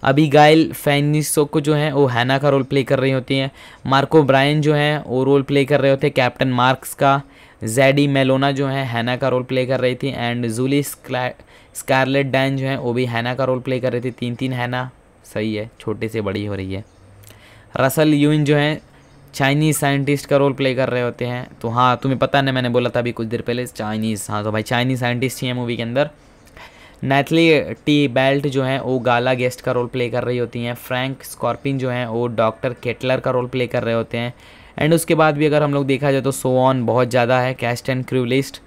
अभी गायल फैनिसो को जो है वो हैना का रोल प्ले कर रही होती हैं मार्को ब्रायन जो है वो रोल प्ले कर रहे होते हैं कैप्टन मार्क्स का जैडी मेलोना जो है हैना का रोल प्ले कर रही थी एंड जूली स्कारलेट डैन जो है वो भी हैना का रोल प्ले कर रही थी तीन तीन हैना सही है छोटे से बड़ी हो रही है रसल यून जो है चाइनीज़ साइंटिस्ट का रोल प्ले कर रहे होते हैं तो हाँ तुम्हें पता नहीं मैंने बोला था अभी कुछ देर पहले चाइनीज़ हाँ तो भाई चाइनीज़ साइंटिस्ट ही है मूवी के अंदर नैथली टी बेल्ट जो है वो गाला गेस्ट का रोल प्ले कर रही होती हैं फ्रैंक स्कॉर्पिन जो है वो डॉक्टर केटलर का रोल प्ले कर रहे होते हैं एंड उसके बाद भी अगर हम लोग देखा जाए तो सो ऑन बहुत ज़्यादा है कैस्ट एंड क्रूलिस्ट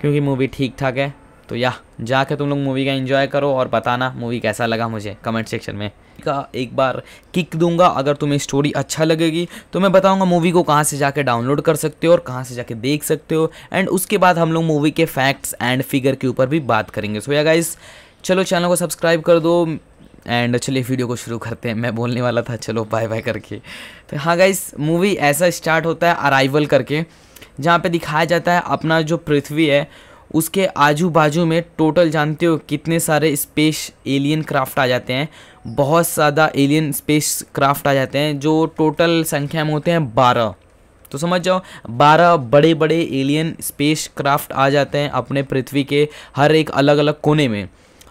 क्योंकि मूवी ठीक ठाक है तो या जाके तुम लोग मूवी का एंजॉय करो और बताना मूवी कैसा लगा मुझे कमेंट सेक्शन में का एक बार किक दूंगा अगर तुम्हें स्टोरी अच्छा लगेगी तो मैं बताऊंगा मूवी को कहाँ से जाके डाउनलोड कर सकते हो और कहाँ से जाके देख सकते हो एंड उसके बाद हम लोग मूवी के फैक्ट्स एंड फिगर के ऊपर भी बात करेंगे सो या गाइस चलो चैनल को सब्सक्राइब कर दो एंड चलिए वीडियो को शुरू करते हैं मैं बोलने वाला था चलो बाय बाय करके तो हाँ गाइस मूवी ऐसा स्टार्ट होता है अराइवल करके जहाँ पर दिखाया जाता है अपना जो पृथ्वी है उसके आजू बाजू में टोटल जानते हो कितने सारे स्पेस एलियन क्राफ्ट आ जाते हैं बहुत ज़्यादा एलियन स्पेस क्राफ्ट आ जाते हैं जो टोटल संख्या में होते हैं बारह तो समझ जाओ बारह बड़े बड़े एलियन स्पेस क्राफ्ट आ जाते हैं अपने पृथ्वी के हर एक अलग अलग कोने में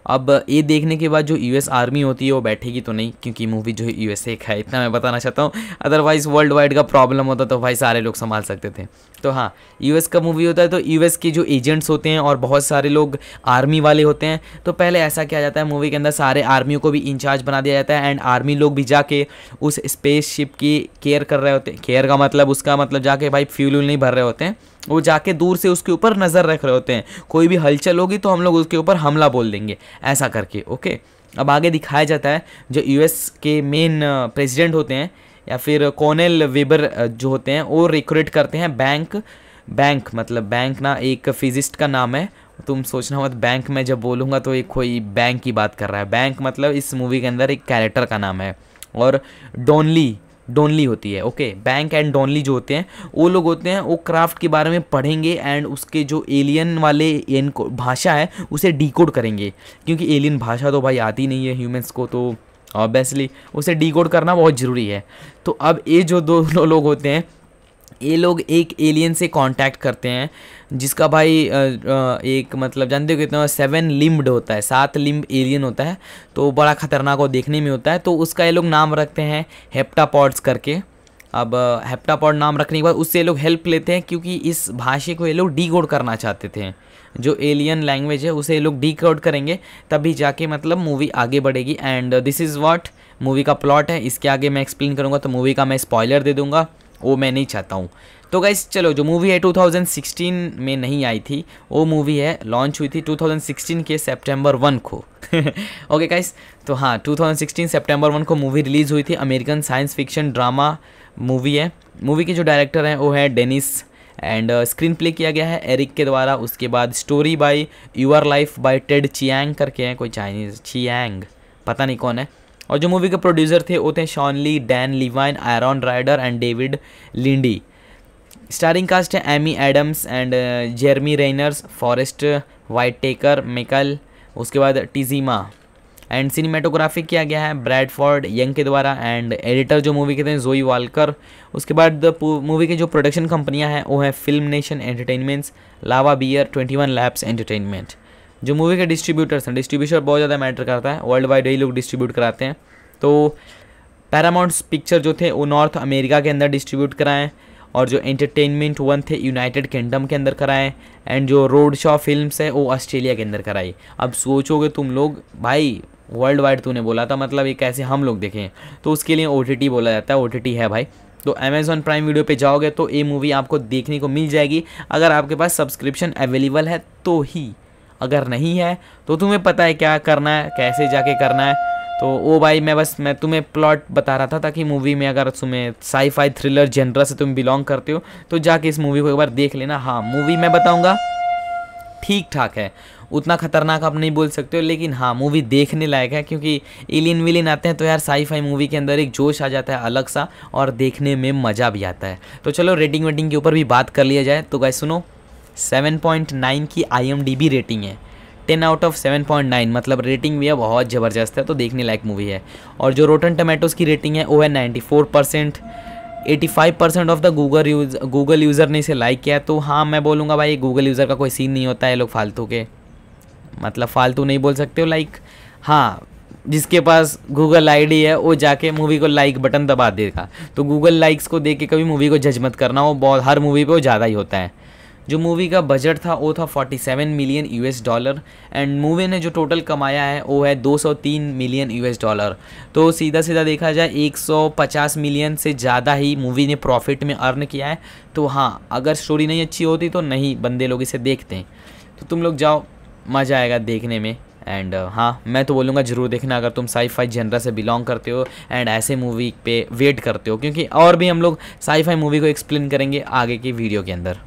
अब ये देखने के बाद जो यूएस आर्मी होती है वो बैठेगी तो नहीं क्योंकि मूवी जो है यूएसए का है इतना मैं बताना चाहता हूँ अदरवाइज़ वर्ल्ड वाइड का प्रॉब्लम होता तो भाई सारे लोग संभाल सकते थे तो हाँ एस का मूवी होता है तो एस के जो एजेंट्स होते हैं और बहुत सारे लोग आर्मी वाले होते हैं तो पहले ऐसा किया जाता है मूवी के अंदर सारे आर्मियों को भी इंचार्ज बना दिया जाता है एंड आर्मी लोग भी जाके उस स्पेस शिप की केयर कर रहे होते हैं केयर का मतलब उसका मतलब जाके भाई फ्यूल नहीं भर रहे होते हैं वो जाके दूर से उसके ऊपर नज़र रख रहे होते हैं कोई भी हलचल होगी तो हम लोग उसके ऊपर हमला बोल देंगे ऐसा करके ओके अब आगे दिखाया जाता है जो यूएस के मेन प्रेसिडेंट होते हैं या फिर कॉनेल वेबर जो होते हैं वो रिक्रूट करते हैं बैंक बैंक मतलब बैंक ना एक फिजिस्ट का नाम है तुम सोचना मत बैंक में जब बोलूँगा तो एक कोई बैंक की बात कर रहा है बैंक मतलब इस मूवी के अंदर एक कैरेक्टर का नाम है और डोनली डोनली होती है ओके बैंक एंड डोनली जो होते हैं वो लोग होते हैं वो क्राफ्ट के बारे में पढ़ेंगे एंड उसके जो एलियन वाले एन भाषा है उसे डिकोड करेंगे क्योंकि एलियन भाषा तो भाई आती नहीं है ह्यूमंस को तो ऑब्वियसली उसे डिकोड करना बहुत ज़रूरी है तो अब ये जो दो लोग होते हैं ये लोग एक एलियन से कांटेक्ट करते हैं जिसका भाई एक मतलब जानते हो कितना सेवन लिम्ब होता है सात लिम्ब एलियन होता है तो बड़ा ख़तरनाक और देखने में होता है तो उसका ये लोग नाम रखते हैं हेप्टापॉड्स करके अब हेप्टापॉड नाम रखने के बाद उससे ये लोग हेल्प लेते हैं क्योंकि इस भाषा को ये लोग डी करना चाहते थे जो एलियन लैंग्वेज है उसे ये लोग डी करेंगे तभी जाके मतलब मूवी आगे बढ़ेगी and this is what movie का प्लॉट है इसके आगे मैं एक्सप्लेन करूँगा तो मूवी का मैं स्पॉयलर दे दूँगा वो मैं नहीं चाहता हूँ तो गाइस चलो जो मूवी है 2016 में नहीं आई थी वो मूवी है लॉन्च हुई थी 2016 के सितंबर वन को ओके (laughs) गाइस तो हाँ 2016 सितंबर वन को मूवी रिलीज़ हुई थी American science fiction drama movie है मूवी के जो डायरेक्टर हैं वो है डेनिस एंड स्क्रीन प्ले किया गया है एरिक के द्वारा उसके बाद story by your life by Ted Chiang करके हैं कोई चाइनीज़ चियांग पता नहीं कौन है और जो मूवी के प्रोड्यूसर थे वो थे शॉनली Dan Levine Aaron Ryder and David Linde starring cast है Amy Adams and Jeremy रेनर्स Forest Whitaker Michael उसके बाद टिजीमा एंड सिनेमेटोग्राफी किया गया है फॉर्ड यंग के द्वारा एंड एडिटर जो मूवी के थे जोई वालकर उसके बाद मूवी के जो प्रोडक्शन कंपनियां हैं वो है film nation entertainments Lava Bear twenty one labs entertainment जो मूवी के डिस्ट्रीब्यूटर्स हैं डिस्ट्रीब्यूशन बहुत ज़्यादा मैटर करता है वर्ल्ड वाइड यही लोग डिस्ट्रीब्यूट कराते हैं तो पैरामाउंट्स पिक्चर जो थे वो नॉर्थ अमेरिका के अंदर डिस्ट्रीब्यूट कराएँ और जो एंटरटेनमेंट वन थे यूनाइटेड किंगडम के अंदर कराए एंड जो रोड शॉ फिल्म्स है वो ऑस्ट्रेलिया के अंदर कराई अब सोचोगे तुम लोग भाई वर्ल्ड वाइड तूने बोला था मतलब ये कैसे हम लोग देखें तो उसके लिए ओ बोला जाता है ओ है भाई तो अमेज़ॉन प्राइम वीडियो पे जाओगे तो ये मूवी आपको देखने को मिल जाएगी अगर आपके पास सब्सक्रिप्शन अवेलेबल है तो ही अगर नहीं है तो तुम्हें पता है क्या करना है कैसे जाके करना है तो वो भाई मैं बस मैं तुम्हें प्लॉट बता रहा था ताकि मूवी में अगर तुम्हें साई फाई थ्रिलर जेनर से तुम बिलोंग करते हो तो जाके इस मूवी को एक बार देख लेना हाँ मूवी मैं बताऊँगा ठीक ठाक है उतना खतरनाक आप नहीं बोल सकते हो लेकिन हाँ मूवी देखने लायक है क्योंकि एलियन विलिन आते हैं तो यार साई फाई मूवी के अंदर एक जोश आ जाता है अलग सा और देखने में मज़ा भी आता है तो चलो रेटिंग वेटिंग के ऊपर भी बात कर लिया जाए तो गाय सुनो 7.9 की आई रेटिंग है ten out of seven point nine मतलब रेटिंग भी है बहुत ज़बरदस्त है तो देखने लायक मूवी है और जो रोटन टमेटोज़ की रेटिंग है वो है ninety four percent eighty five percent of the Google use Google user ने इसे लाइक किया तो हाँ मैं बोलूँगा भाई गूगल यूज़र का कोई सीन नहीं होता है लोग फालतू के मतलब फालतू नहीं बोल सकते हो लाइक हाँ जिसके पास गूगल आईडी है वो जाके मूवी को लाइक बटन दबा देगा तो गूगल लाइक्स को देख के कभी मूवी को जज मत करना वो बहुत हर मूवी पे वो ज़्यादा ही होता है जो मूवी का बजट था वो था 47 million US dollar and movie ने जो टोटल कमाया है वो है 203 मिलियन यूएस डॉलर तो सीधा सीधा देखा जाए 150 मिलियन से ज़्यादा ही मूवी ने प्रॉफिट में अर्न किया है तो हाँ अगर स्टोरी नहीं अच्छी होती तो नहीं बंदे लोग इसे देखते हैं तो तुम लोग जाओ मज़ा आएगा देखने में एंड uh, हाँ मैं तो बोलूँगा ज़रूर देखना अगर तुम साई फाई जनरा से बिलोंग करते हो एंड ऐसे मूवी पे वेट करते हो क्योंकि और भी हम लोग साई फाई मूवी को एक्सप्लेन करेंगे आगे की वीडियो के अंदर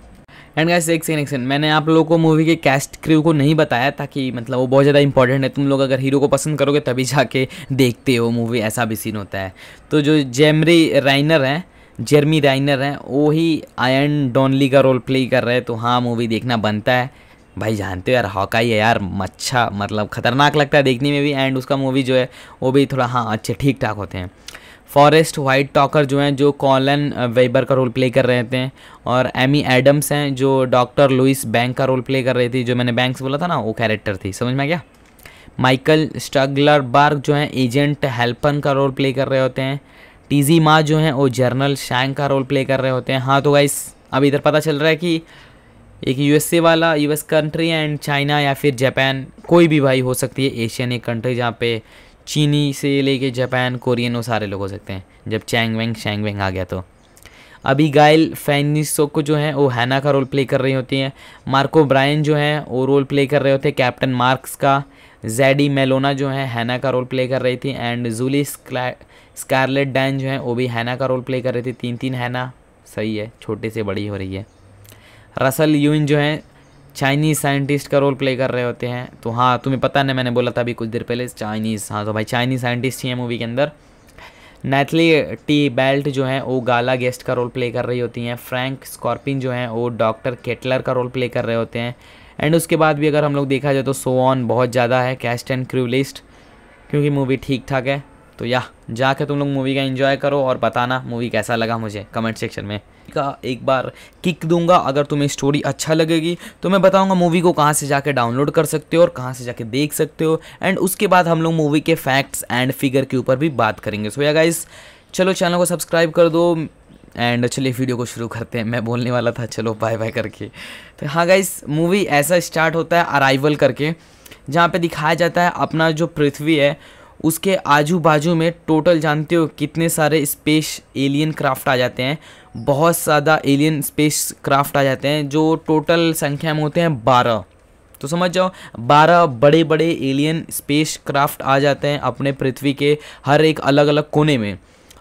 एंड गाइस एक सेकंड एक सेकंड मैंने आप लोगों को मूवी के कैस्ट क्रू को नहीं बताया ताकि मतलब वो बहुत ज़्यादा इंपॉर्टेंट है तुम लोग अगर हीरो को पसंद करोगे तभी जाके देखते हो मूवी ऐसा भी सीन होता है तो जो जेमरी राइनर हैं जेरमी राइनर हैं वो ही आयन डॉनली का रोल प्ले कर रहे हैं तो हाँ मूवी देखना बनता है भाई जानते हो यार हॉकाई है यार अच्छा मतलब ख़तरनाक लगता है देखने में भी एंड उसका मूवी जो है वो भी थोड़ा हाँ अच्छे ठीक ठाक होते हैं फॉरेस्ट वाइट टॉकर जो हैं जो कॉलन वेबर का रोल प्ले कर रहे थे और एमी एडम्स हैं जो डॉक्टर लुइस बैंक का रोल प्ले कर रही थी जो मैंने बैंक्स बोला था ना वो कैरेक्टर थी समझ में आ गया माइकल स्टगलर बार्ग जो हैं एजेंट हेल्पन का रोल प्ले कर रहे होते हैं टीजी माँ जो हैं वो जर्नल शैंग का रोल प्ले कर रहे होते हैं हाँ तो गाइस अब इधर पता चल रहा है कि एक यूएसए वाला यूएस कंट्री एंड चाइना या फिर जापान कोई भी भाई हो सकती है एशियन एक कंट्री जहाँ पे चीनी से लेके जापान कोरियन वो सारे लोग हो सकते हैं जब चैंग वेंग शेंग वेंग आ गया तो अभी गाइल को जो है वो हैना का रोल प्ले कर रही होती हैं मार्को ब्रायन जो है वो रोल प्ले कर रहे होते हैं कैप्टन मार्क्स का जैडी मेलोना जो है हैना का रोल प्ले कर रही थी एंड जूली स्कारलेट डैन जो है वो भी हैना का रोल प्ले कर रही थी तीन तीन हैना सही है छोटे से बड़ी हो रही है रसल यून जो है चाइनीज़ साइंटिस्ट का रोल प्ले कर रहे होते हैं तो हाँ तुम्हें पता नहीं मैंने बोला था अभी कुछ देर पहले चाइनीज़ हाँ तो भाई चाइनीज़ साइंटिस्ट ही है मूवी के अंदर नैथली टी बेल्ट जो है वो गाला गेस्ट का रोल प्ले कर रही होती हैं फ्रैंक स्कॉर्पिन जो है वो डॉक्टर केटलर का रोल प्ले कर रहे होते हैं एंड उसके बाद भी अगर हम लोग देखा जाए तो सो ऑन बहुत ज़्यादा है कैस्ट एंड क्रूलिस्ट क्योंकि मूवी ठीक ठाक है तो या जाके तुम लोग मूवी का एंजॉय करो और बताना मूवी कैसा लगा मुझे कमेंट सेक्शन में का एक बार किक दूंगा अगर तुम्हें स्टोरी अच्छा लगेगी तो मैं बताऊंगा मूवी को कहाँ से जाके डाउनलोड कर सकते हो और कहाँ से जाके देख सकते हो एंड उसके बाद हम लोग मूवी के फैक्ट्स एंड फिगर के ऊपर भी बात करेंगे सो या गाइस चलो चैनल को सब्सक्राइब कर दो एंड चलिए वीडियो को शुरू करते हैं मैं बोलने वाला था चलो बाय बाय करके तो हाँ गाइस मूवी ऐसा स्टार्ट होता है अराइवल करके जहाँ पर दिखाया जाता है अपना जो पृथ्वी है उसके आजू बाजू में टोटल जानते हो कितने सारे स्पेस एलियन क्राफ्ट आ जाते हैं बहुत ज़्यादा एलियन स्पेस क्राफ्ट आ जाते हैं जो टोटल संख्या में होते हैं बारह तो समझ जाओ बारह बड़े बड़े एलियन स्पेस क्राफ्ट आ जाते हैं अपने पृथ्वी के हर एक अलग अलग कोने में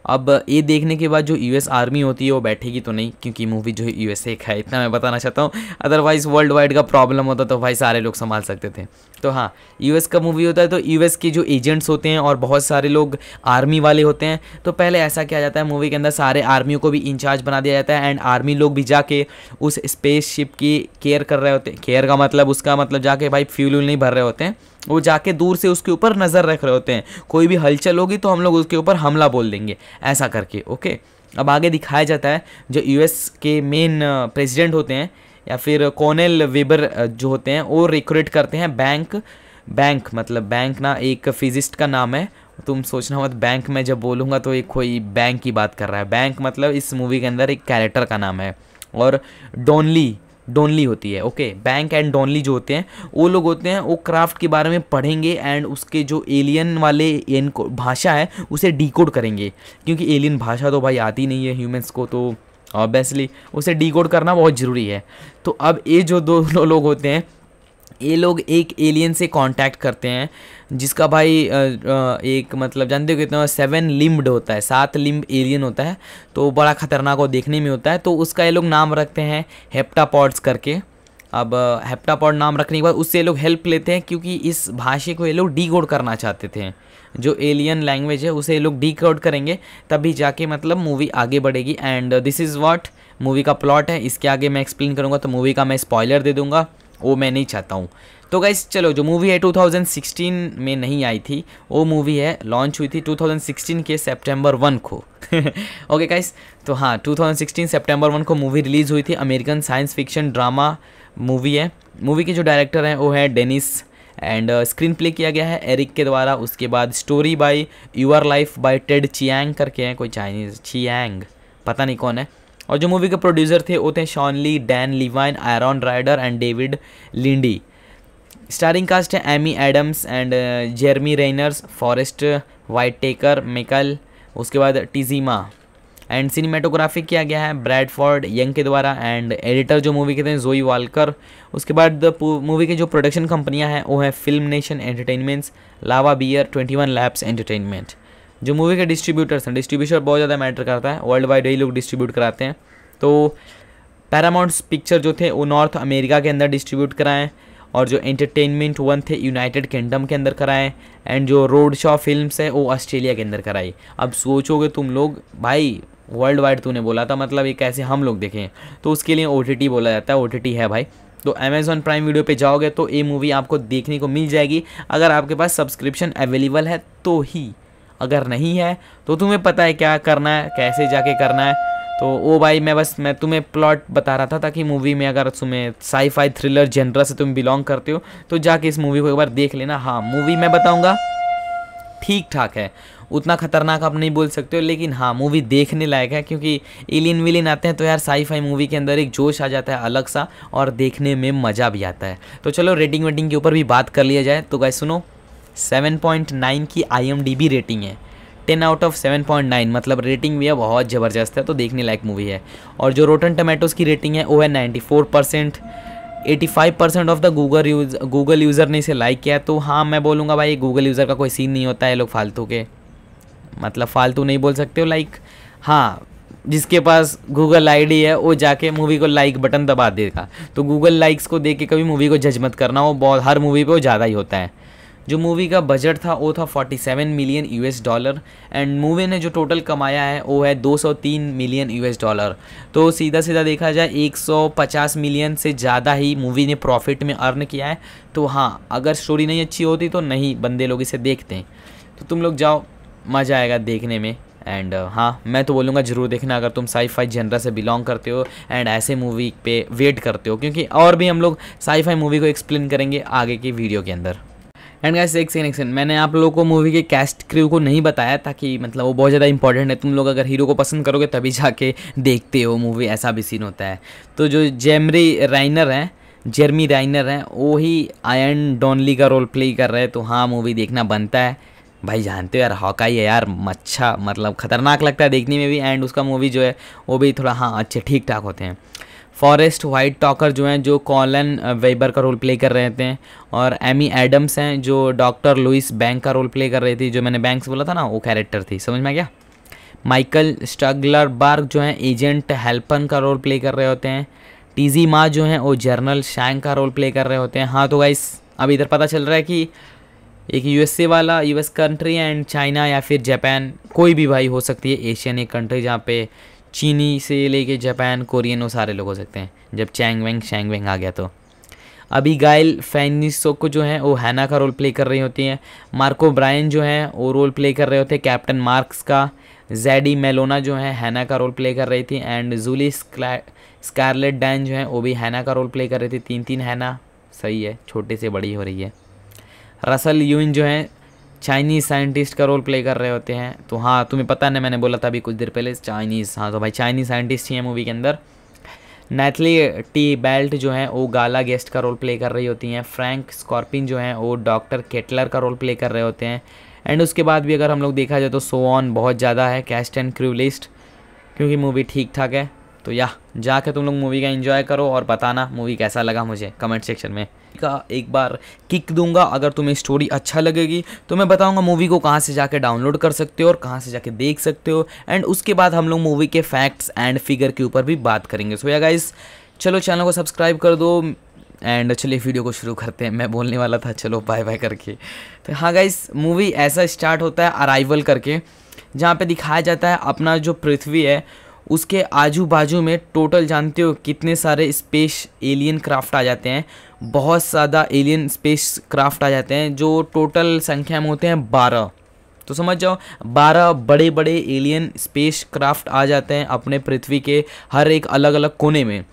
अब ये देखने के बाद जो यूएस आर्मी होती है वो बैठेगी तो नहीं क्योंकि मूवी जो है यूएसए का है इतना मैं बताना चाहता हूँ अदरवाइज़ वर्ल्ड वाइड का प्रॉब्लम होता तो भाई सारे लोग संभाल सकते थे तो हाँ यूएस का मूवी होता है तो यूएस के जो एजेंट्स होते हैं और बहुत सारे लोग आर्मी वाले होते हैं तो पहले ऐसा किया जाता है मूवी के अंदर सारे आर्मियों को भी इंचार्ज बना दिया जाता है एंड आर्मी लोग भी जाके उस स्पेस शिप की केयर कर रहे होते हैं केयर का मतलब उसका मतलब जाके भाई फ्यूल व्यूल नहीं भर रहे होते हैं वो जाके दूर से उसके ऊपर नज़र रख रहे होते हैं कोई भी हलचल होगी तो हम लोग उसके ऊपर हमला बोल देंगे ऐसा करके ओके अब आगे दिखाया जाता है जो यूएस के मेन प्रेसिडेंट होते हैं या फिर कोनेल वेबर जो होते हैं वो रिक्रूट करते हैं बैंक बैंक मतलब बैंक ना एक फिजिस्ट का नाम है तुम सोचना मत बैंक में जब बोलूँगा तो एक कोई बैंक की बात कर रहा है बैंक मतलब इस मूवी के अंदर एक कैरेक्टर का नाम है और डोनली डोनली होती है ओके बैंक एंड डोनली जो होते हैं वो लोग होते हैं वो क्राफ्ट के बारे में पढ़ेंगे एंड उसके जो एलियन वाले एन भाषा है उसे डीकोड करेंगे क्योंकि एलियन भाषा तो भाई आती नहीं है ह्यूमन्स को तो ऑब्वियसली उसे डी करना बहुत ज़रूरी है तो अब ये जो दो (laughs) लोग होते हैं ये लोग एक एलियन से कांटेक्ट करते हैं जिसका भाई एक मतलब जानते हो कितना सेवन लिम्बड होता है सात लिम्ब एलियन होता है तो बड़ा ख़तरनाक और देखने में होता है तो उसका ये लोग नाम रखते हैं हेप्टापॉड्स करके अब हेप्टापॉड नाम रखने के बाद उससे ये लोग हेल्प लेते हैं क्योंकि इस भाषा को ये लोग डी करना चाहते थे जो एलियन लैंग्वेज है उसे लोग डी करेंगे तभी जाके मतलब मूवी आगे बढ़ेगी and this is what movie का प्लॉट है इसके आगे मैं एक्सप्लेन करूँगा तो मूवी का मैं स्पॉयलर दे दूँगा वो मैं नहीं चाहता हूँ तो गाइस चलो जो मूवी है 2016 में नहीं आई थी वो मूवी है लॉन्च हुई थी 2016 के सितंबर वन को ओके (laughs) गाइस तो हाँ 2016 सितंबर वन को मूवी रिलीज़ हुई थी American science fiction drama movie है मूवी के जो डायरेक्टर हैं वो है डेनिस एंड स्क्रीन प्ले किया गया है एरिक के द्वारा उसके बाद story by your life by Ted Chiang करके हैं कोई चाइनीज़ चियांग पता नहीं कौन है और जो मूवी के प्रोड्यूसर थे वो थे शॉनली Dan Levine Aaron Ryder and David Linde starring cast है Amy Adams and Jeremy रेनर्स Forest Whitaker Michael उसके बाद टिजीमा एंड सिनेमेटोग्राफी किया गया है ब्रैडफोर्ड यंग के द्वारा एंड एडिटर जो मूवी के थे जोई वालकर उसके बाद मूवी के जो प्रोडक्शन कंपनियां हैं वो है film nation entertainments Lava Bear twenty one labs entertainment जो मूवी के डिस्ट्रीब्यूटर्स हैं डिस्ट्रीब्यूशन बहुत ज़्यादा मैटर करता है वर्ल्ड वाइड यही लोग डिस्ट्रीब्यूट कराते हैं तो पैरामाउंट्स पिक्चर जो थे वो नॉर्थ अमेरिका के अंदर डिस्ट्रीब्यूट कराएँ और जो एंटरटेनमेंट वन थे यूनाइटेड किंगडम के अंदर कराएँ एंड जो रोड शॉ फिल्म्स है वो ऑस्ट्रेलिया के अंदर कराई अब सोचोगे तुम लोग भाई वर्ल्ड वाइड तूने बोला था मतलब ये कैसे हम लोग देखें तो उसके लिए ओ बोला जाता है ओ है भाई तो अमेज़ॉन प्राइम वीडियो पे जाओगे तो ये मूवी आपको देखने को मिल जाएगी अगर आपके पास सब्सक्रिप्शन अवेलेबल है तो ही अगर नहीं है तो तुम्हें पता है क्या करना है कैसे जाके करना है तो वो भाई मैं बस मैं तुम्हें प्लॉट बता रहा था ताकि मूवी में अगर तुम्हें साईफाई थ्रिलर जनरा से तुम बिलोंग करते हो तो जाके इस मूवी को एक बार देख लेना हाँ मूवी मैं बताऊँगा ठीक ठाक है उतना खतरनाक आप नहीं बोल सकते हो लेकिन हाँ मूवी देखने लायक है क्योंकि एलियन विलिन आते हैं तो यार साई फाई मूवी के अंदर एक जोश आ जाता है अलग सा और देखने में मज़ा भी आता है तो चलो रेटिंग वेटिंग के ऊपर भी बात कर लिया जाए तो गाय सुनो 7.9 की आई रेटिंग है ten out of seven point nine मतलब रेटिंग भी है बहुत ज़बरदस्त है तो देखने लायक मूवी है और जो रोटन टमेटोज़ की रेटिंग है वो है ninety four percent eighty five percent of the Google use Google user ने इसे लाइक किया तो हाँ मैं बोलूँगा भाई गूगल यूज़र का कोई सीन नहीं होता है लोग फालतू के मतलब फालतू नहीं बोल सकते हो लाइक हाँ जिसके पास गूगल आईडी है वो जाके मूवी को लाइक बटन दबा देगा तो गूगल लाइक्स को देख के कभी मूवी को जज मत करना वो बहुत हर मूवी पे वो ज़्यादा ही होता है जो मूवी का बजट था वो था 47 million US dollar and movie ने जो टोटल कमाया है वो है 203 मिलियन यूएस डॉलर तो सीधा सीधा देखा जाए 150 मिलियन से ज़्यादा ही मूवी ने प्रॉफिट में अर्न किया है तो हाँ अगर स्टोरी नहीं अच्छी होती तो नहीं बंदे लोग इसे देखते हैं तो तुम लोग जाओ मज़ा आएगा देखने में एंड uh, हाँ मैं तो बोलूँगा ज़रूर देखना अगर तुम साई फाई जनरा से बिलोंग करते हो एंड ऐसे मूवी पे वेट करते हो क्योंकि और भी हम लोग साई फाई मूवी को एक्सप्लेन करेंगे आगे की वीडियो के अंदर एंड गाइस एक सेकंड एक सेकंड मैंने आप लोगों को मूवी के कैस्ट क्रू को नहीं बताया ताकि मतलब वो बहुत ज़्यादा इंपॉर्टेंट है तुम लोग अगर हीरो को पसंद करोगे तभी जाके देखते हो मूवी ऐसा भी सीन होता है तो जो जेमरी राइनर हैं जेरमी राइनर हैं वो ही आयन डॉनली का रोल प्ले कर रहे हैं तो हाँ मूवी देखना बनता है भाई जानते हो यार हॉकाई है यार अच्छा मतलब ख़तरनाक लगता है देखने में भी एंड उसका मूवी जो है वो भी थोड़ा हाँ अच्छे ठीक ठाक होते हैं फॉरेस्ट वाइट टॉकर जो हैं जो कॉलन वेबर का रोल प्ले कर रहे थे और एमी एडम्स हैं जो डॉक्टर लुइस बैंक का रोल प्ले कर रही थी जो मैंने बैंक्स बोला था ना वो कैरेक्टर थी समझ में आ गया माइकल स्टगलर बार्ग जो हैं एजेंट हेल्पन का रोल प्ले कर रहे होते हैं टीजी माँ जो हैं वो जर्नल शैंग का रोल प्ले कर रहे होते हैं हाँ तो गाइस अब इधर पता चल रहा है कि एक यूएसए वाला यूएस कंट्री एंड चाइना या फिर जापान कोई भी भाई हो सकती है एशियन एक कंट्री जहाँ पे चीनी से लेके जापान कोरियन वो सारे लोग हो सकते हैं जब चैंग वेंग शैंग वेंग आ गया तो अभी गाइल फैनिसो को जो है वो हैना का रोल प्ले कर रही होती हैं मार्को ब्रायन जो है वो रोल प्ले कर रहे होते हैं कैप्टन मार्क्स का जैडी मेलोना जो है हैना का रोल प्ले कर रही थी एंड जूली स्कारलेट डैन जो है वो भी हैना का रोल प्ले कर रही थी तीन तीन हैना सही है छोटे से बड़ी हो रही है रसल यून जो हैं चाइनीज़ साइंटिस्ट का रोल प्ले कर रहे होते हैं तो हाँ तुम्हें पता नहीं मैंने बोला था अभी कुछ देर पहले चाइनीज़ हाँ तो भाई चाइनीज़ साइंटिस्ट ही हैं मूवी के अंदर नैथली टी बेल्ट जो हैं वो गाला गेस्ट का रोल प्ले कर रही होती हैं फ्रैंक स्कॉर्पिन जो हैं वो डॉक्टर केटलर का रोल प्ले कर रहे होते हैं एंड उसके बाद भी अगर हम लोग देखा जाए तो सो ऑन बहुत ज़्यादा है कैस्ट एंड क्रू लिस्ट क्योंकि मूवी ठीक ठाक है तो या जाके तुम लोग मूवी का एंजॉय करो और बताना मूवी कैसा लगा मुझे कमेंट सेक्शन में का एक बार किक दूंगा अगर तुम्हें स्टोरी अच्छा लगेगी तो मैं बताऊंगा मूवी को कहाँ से जाके डाउनलोड कर सकते हो और कहाँ से जाके देख सकते हो एंड उसके बाद हम लोग मूवी के फैक्ट्स एंड फिगर के ऊपर भी बात करेंगे सो या गाइस चलो चैनल को सब्सक्राइब कर दो एंड चलिए वीडियो को शुरू करते हैं मैं बोलने वाला था चलो बाय बाय करके तो हाँ गाइस मूवी ऐसा स्टार्ट होता है अराइवल करके जहाँ पे दिखाया जाता है अपना जो पृथ्वी है उसके आजू बाजू में टोटल जानते हो कितने सारे स्पेस एलियन क्राफ्ट आ जाते हैं बहुत ज़्यादा एलियन स्पेस क्राफ्ट आ जाते हैं जो टोटल संख्या में होते हैं बारह तो समझ जाओ बारह बड़े बड़े एलियन स्पेस क्राफ्ट आ जाते हैं अपने पृथ्वी के हर एक अलग अलग कोने में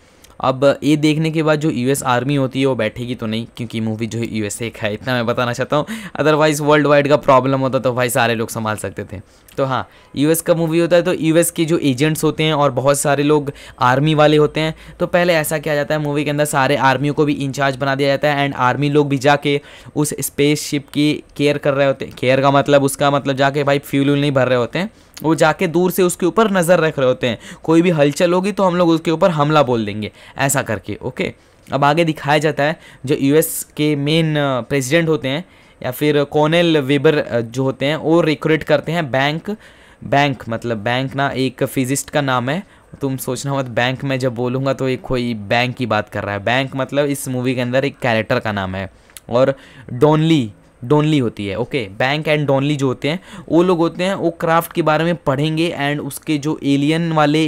अब ये देखने के बाद जो यूएस आर्मी होती है वो बैठेगी तो नहीं क्योंकि मूवी जो है यूएसए का है इतना मैं बताना चाहता हूँ अदरवाइज वर्ल्ड वाइड का प्रॉब्लम होता तो भाई सारे लोग संभाल सकते थे तो हाँ यूएस का मूवी होता है तो यूएस के जो एजेंट्स होते हैं और बहुत सारे लोग आर्मी वाले होते हैं तो पहले ऐसा किया जाता है मूवी के अंदर सारे आर्मियों को भी इंचार्ज बना दिया जाता है एंड आर्मी लोग भी जाके उस स्पेस शिप की केयर कर रहे होते हैं केयर का मतलब उसका मतलब जाके भाई फ्यूल नहीं भर रहे होते हैं वो जाके दूर से उसके ऊपर नज़र रख रहे होते हैं कोई भी हलचल होगी तो हम लोग उसके ऊपर हमला बोल देंगे ऐसा करके ओके अब आगे दिखाया जाता है जो यू के मेन प्रेसिडेंट होते हैं या फिर कॉनेल वेबर जो होते हैं वो रिक्रूट करते हैं बैंक बैंक मतलब बैंक ना एक फिजिस्ट का नाम है तुम सोचना मत बैंक में जब बोलूँगा तो एक कोई बैंक की बात कर रहा है बैंक मतलब इस मूवी के अंदर एक कैरेक्टर का नाम है और डोनली डोनली होती है ओके बैंक एंड डोनली जो होते हैं वो लोग होते हैं वो क्राफ्ट के बारे में पढ़ेंगे एंड उसके जो एलियन वाले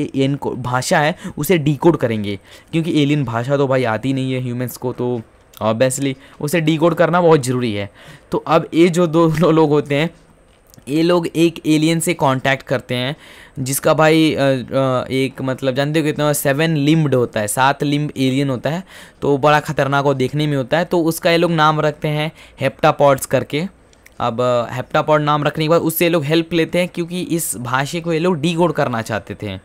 भाषा है उसे डिकोड करेंगे क्योंकि एलियन भाषा तो भाई आती नहीं है ह्यूमन्स को तो ऑब्वियसली उसे डिकोड करना बहुत ज़रूरी है तो अब ये जो दो (laughs) लोग होते हैं ये लोग एक एलियन से कांटेक्ट करते हैं जिसका भाई एक मतलब जानते हो कितना सेवन लिम्ब होता है सात लिम्ब एलियन होता है तो बड़ा ख़तरनाक और देखने में होता है तो उसका ये लोग नाम रखते हैं हेप्टापॉड्स करके अब हेप्टापॉड नाम रखने के बाद उससे लोग हेल्प लेते हैं क्योंकि इस भाषा को ये लोग डी करना चाहते थे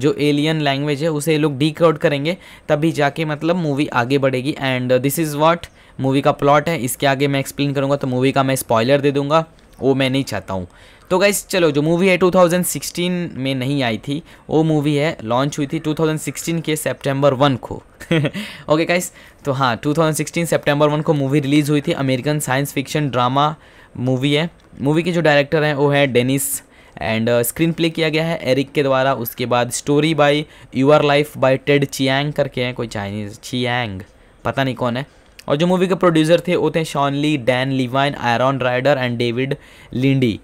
जो एलियन लैंग्वेज है उसे ये लोग डी करेंगे तभी जाके मतलब मूवी आगे बढ़ेगी and this is what movie का प्लॉट है इसके आगे मैं एक्सप्लेन करूँगा तो मूवी का मैं स्पॉयलर दे दूँगा वो मैं नहीं चाहता हूँ तो गाइस चलो जो मूवी है 2016 में नहीं आई थी वो मूवी है लॉन्च हुई थी 2016 के सितंबर वन को ओके (laughs) गाइस तो हाँ 2016 सितंबर वन को मूवी रिलीज़ हुई थी American science fiction drama movie है मूवी के जो डायरेक्टर हैं वो है डेनिस एंड स्क्रीन प्ले किया गया है एरिक के द्वारा उसके बाद story by your life by Ted Chiang करके हैं कोई चाइनीज़ चियांग पता नहीं कौन है और जो मूवी के प्रोड्यूसर थे वो थे शॉनली Dan Levine Aaron Ryder and David Linde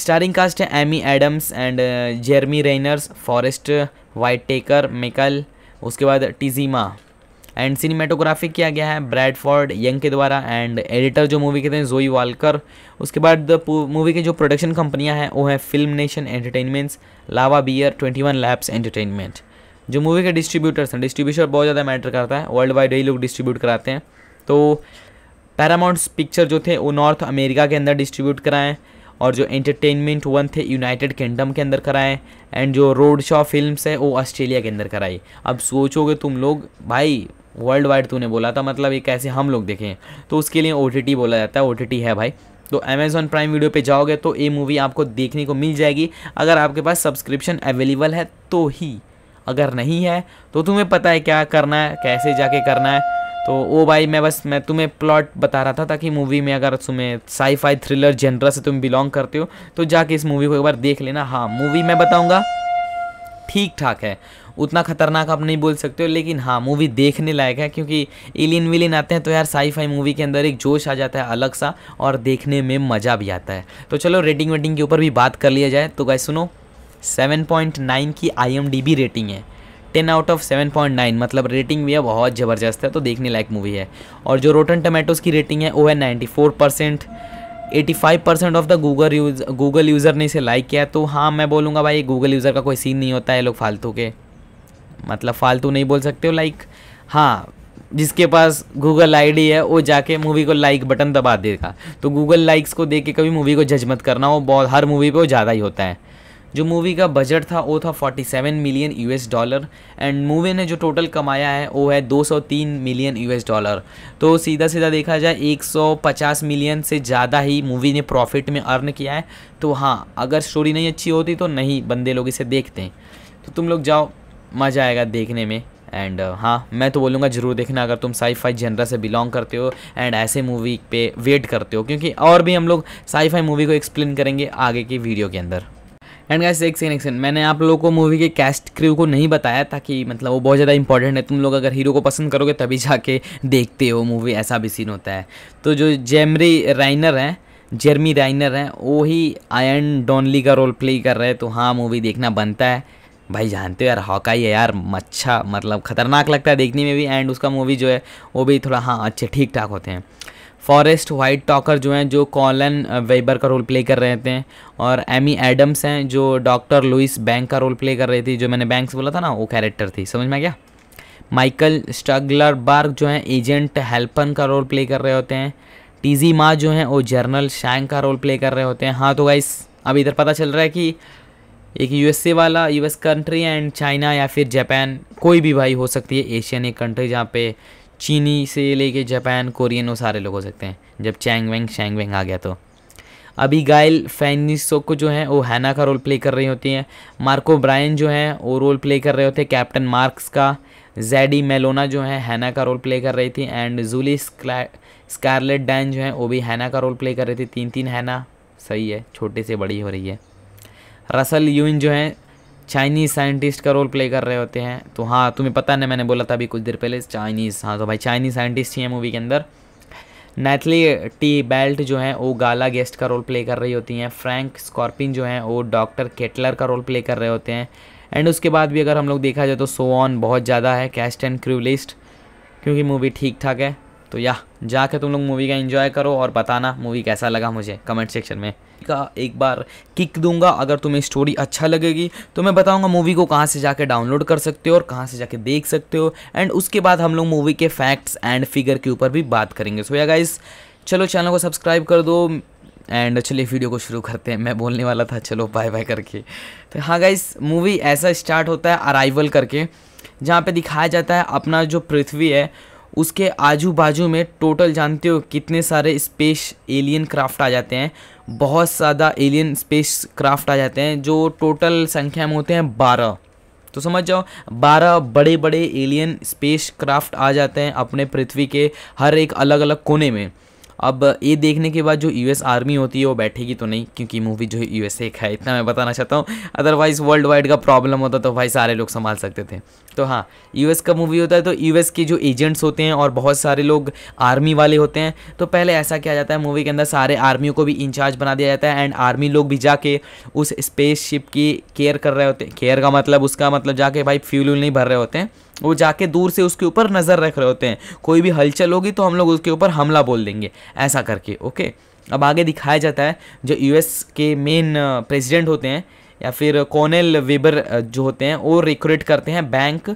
starring cast है Amy Adams and Jeremy रेनर्स Forest Whitaker Michael उसके बाद टिजीमा एंड सिनेमाटोग्राफी किया गया है ब्रैडफोर्ड यंग के द्वारा एंड एडिटर जो मूवी के थे जोई वालकर उसके बाद मूवी के जो प्रोडक्शन कंपनियां हैं वो है film nation entertainments Lava Bear twenty one labs entertainment जो मूवी के डिस्ट्रीब्यूटर्स हैं डिस्ट्रीब्यूशन बहुत ज़्यादा मैटर करता है वर्ल्ड वाइड यही लोग डिस्ट्रीब्यूट कराते हैं तो पैरामाउंट्स पिक्चर जो थे वो नॉर्थ अमेरिका के अंदर डिस्ट्रीब्यूट कराएँ और जो एंटरटेनमेंट वन थे यूनाइटेड किंगडम के अंदर कराएं एंड जो रोड शॉ फिल्म है वो ऑस्ट्रेलिया के अंदर कराई अब सोचोगे तुम लोग भाई वर्ल्ड वाइड तूने बोला था मतलब ये कैसे हम लोग देखें तो उसके लिए ओ बोला जाता है ओ है भाई तो अमेज़ॉन प्राइम वीडियो पे जाओगे तो ये मूवी आपको देखने को मिल जाएगी अगर आपके पास सब्सक्रिप्शन अवेलेबल है तो ही अगर नहीं है तो तुम्हें पता है क्या करना है कैसे जाके करना है तो वो भाई मैं बस मैं तुम्हें प्लॉट बता रहा था ताकि मूवी में अगर तुम्हें साईफाई थ्रिलर जनरा से तुम बिलोंग करते हो तो जाके इस मूवी को एक बार देख लेना हाँ मूवी मैं बताऊँगा ठीक ठाक है उतना खतरनाक आप नहीं बोल सकते हो लेकिन हाँ मूवी देखने लायक है क्योंकि एलियन विलियन आते हैं तो यार साईफाई मूवी के अंदर एक जोश आ जाता है अलग सा और देखने में मज़ा भी आता है तो चलो रेटिंग वेटिंग के ऊपर भी बात कर लिया जाए तो गाय सुनो 7.9 की आई रेटिंग है 10 आउट ऑफ 7.9 मतलब रेटिंग भी है बहुत ज़बरदस्त है तो देखने लायक मूवी है और जो रोटन टमेटोज़ की रेटिंग है वो है 94 percent eighty five percent of the Google use Google user ने इसे लाइक किया तो हाँ मैं बोलूँगा भाई गूगल यूज़र का कोई सीन नहीं होता है लोग फालतू के मतलब फालतू नहीं बोल सकते हो लाइक हाँ जिसके पास गूगल आईडी है वो जाके मूवी को लाइक बटन दबा देगा तो गूगल लाइक्स को देख के कभी मूवी को जज मत करना वो बहुत हर मूवी पे वो ज़्यादा ही होता है जो मूवी का बजट था वो था 47 million US dollar and movie ने जो टोटल कमाया है वो है 203 मिलियन यूएस डॉलर तो सीधा सीधा देखा जाए 150 मिलियन से ज़्यादा ही मूवी ने प्रॉफिट में अर्न किया है तो हाँ अगर स्टोरी नहीं अच्छी होती तो नहीं बंदे लोग इसे देखते हैं तो तुम लोग जाओ मज़ा आएगा देखने में एंड uh, हाँ मैं तो बोलूँगा ज़रूर देखना अगर तुम साई फाई जनरा से बिलोंग करते हो एंड ऐसे मूवी पे वेट करते हो क्योंकि और भी हम लोग साई फाई मूवी को एक्सप्लेन करेंगे आगे की वीडियो के अंदर एंड गाइस एक सेकंड एक सेकंड मैंने आप लोगों को मूवी के कैस्ट क्रू को नहीं बताया ताकि मतलब वो बहुत ज़्यादा इंपॉर्टेंट है तुम लोग अगर हीरो को पसंद करोगे तभी जाके देखते हो मूवी ऐसा भी सीन होता है तो जो जेमरी राइनर हैं जेरमी राइनर हैं वो ही आयन डॉनली का रोल प्ले कर रहे हैं तो हाँ मूवी देखना बनता है भाई जानते हो यार हॉकाई है यार अच्छा मतलब ख़तरनाक लगता है देखने में भी एंड उसका मूवी जो है वो भी थोड़ा हाँ अच्छे ठीक ठाक होते हैं फॉरेस्ट वाइट टॉकर जो हैं जो कॉलन वेबर का रोल प्ले कर रहे थे और एमी एडम्स हैं जो डॉक्टर लुइस बैंक का रोल प्ले कर रही थी जो मैंने बैंक्स बोला था ना वो कैरेक्टर थी समझ में आ गया माइकल स्टगलर बार्ग जो हैं एजेंट हेल्पन का रोल प्ले कर रहे होते हैं टीजी माँ जो हैं वो जर्नल शैंग का रोल प्ले कर रहे होते हैं हाँ तो गाइस अब इधर पता चल रहा है कि एक यूएसए वाला यूएस कंट्री एंड चाइना या फिर जापान कोई भी भाई हो सकती है एशियन एक कंट्री जहाँ पे चीनी से लेके जापान कोरियन वो सारे लोग हो सकते हैं जब चैंग वेंग शेंग वेंग आ गया तो अभी गाइल फैनिसो को जो है वो हैना का रोल प्ले कर रही होती हैं मार्को ब्रायन जो है वो रोल प्ले कर रहे होते हैं कैप्टन मार्क्स का जैडी मेलोना जो है हैना का रोल प्ले कर रही थी एंड जूली स्कारलेट डैन जो है वो भी हैना का रोल प्ले कर रही थी तीन तीन हैना सही है छोटे से बड़ी हो रही है रसल यून जो है चाइनीज़ साइंटिस्ट का रोल प्ले कर रहे होते हैं तो हाँ तुम्हें पता नहीं मैंने बोला था अभी कुछ देर पहले चाइनीज़ हाँ तो भाई चाइनीज़ साइंटिस्ट ही हैं मूवी के अंदर नैथली टी बेल्ट जो है वो गाला गेस्ट का रोल प्ले कर रही होती हैं फ्रैंक स्कॉर्पिन जो है वो डॉक्टर केटलर का रोल प्ले कर रहे होते हैं एंड उसके बाद भी अगर हम लोग देखा जाए तो सो ऑन बहुत ज़्यादा है कैस्ट एंड क्रू लिस्ट क्योंकि मूवी ठीक ठाक है तो या जाके तुम लोग मूवी का एंजॉय करो और बताना मूवी कैसा लगा मुझे कमेंट सेक्शन में का एक बार किक दूंगा अगर तुम्हें स्टोरी अच्छा लगेगी तो मैं बताऊंगा मूवी को कहाँ से जाके डाउनलोड कर सकते हो और कहाँ से जाके देख सकते हो एंड उसके बाद हम लोग मूवी के फैक्ट्स एंड फिगर के ऊपर भी बात करेंगे सो या गाइस चलो चैनल को सब्सक्राइब कर दो एंड चलिए वीडियो को शुरू करते हैं मैं बोलने वाला था चलो बाय बाय करके तो हाँ गाइस मूवी ऐसा स्टार्ट होता है अराइवल करके जहाँ पर दिखाया जाता है अपना जो पृथ्वी है उसके आजू बाजू में टोटल जानते हो कितने सारे स्पेस एलियन क्राफ्ट आ जाते हैं बहुत ज़्यादा एलियन स्पेस क्राफ्ट आ जाते हैं जो टोटल संख्या में होते हैं बारह तो समझ जाओ बारह बड़े बड़े एलियन स्पेस क्राफ्ट आ जाते हैं अपने पृथ्वी के हर एक अलग अलग कोने में अब ये देखने के बाद जो यूएस आर्मी होती है वो बैठेगी तो नहीं क्योंकि मूवी जो है यूएसए का है इतना मैं बताना चाहता हूँ अदरवाइज़ वर्ल्ड वाइड का प्रॉब्लम होता तो भाई सारे लोग संभाल सकते थे तो हाँ यूएस का मूवी होता है तो यूएस के जो एजेंट्स होते हैं और बहुत सारे लोग आर्मी वाले होते हैं तो पहले ऐसा किया जाता है मूवी के अंदर सारे आर्मियों को भी इंचार्ज बना दिया जाता है एंड आर्मी लोग भी जाके उस स्पेस शिप की केयर कर रहे होते हैं केयर का मतलब उसका मतलब जाके भाई फ्यूल नहीं भर रहे होते हैं वो जाके दूर से उसके ऊपर नज़र रख रहे होते हैं कोई भी हलचल होगी तो हम लोग उसके ऊपर हमला बोल देंगे ऐसा करके ओके अब आगे दिखाया जाता है जो यूएस के मेन प्रेसिडेंट होते हैं या फिर कॉनेल वेबर जो होते हैं वो रिक्रूट करते हैं बैंक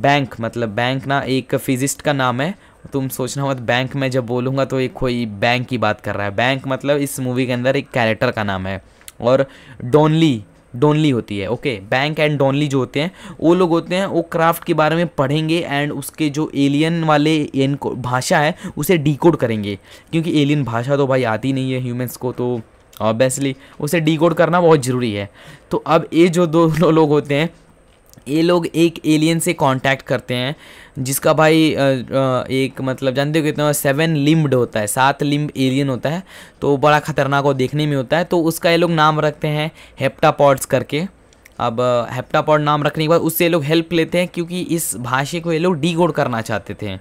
बैंक मतलब बैंक ना एक फिजिस्ट का नाम है तुम सोचना मत बैंक में जब बोलूँगा तो एक कोई बैंक की बात कर रहा है बैंक मतलब इस मूवी के अंदर एक कैरेक्टर का नाम है और डोनली डोनली होती है ओके बैंक एंड डोनली जो होते हैं वो लोग होते हैं वो क्राफ्ट के बारे में पढ़ेंगे एंड उसके जो एलियन वाले एन भाषा है उसे डिकोड करेंगे क्योंकि एलियन भाषा तो भाई आती नहीं है ह्यूमंस को तो ऑब्वियसली उसे डी करना बहुत ज़रूरी है तो अब ये जो (laughs) दो लोग होते हैं ये लोग एक एलियन से कांटेक्ट करते हैं जिसका भाई एक मतलब जानते हो कितना सेवन लिम्ब्ड होता है सात लिम्ब एलियन होता है तो बड़ा ख़तरनाक और देखने में होता है तो उसका ये लोग नाम रखते हैं हेप्टापॉड्स करके अब हेप्टापॉड नाम रखने के बाद उससे ये लोग हेल्प लेते हैं क्योंकि इस भाषा को ये लोग डी करना चाहते थे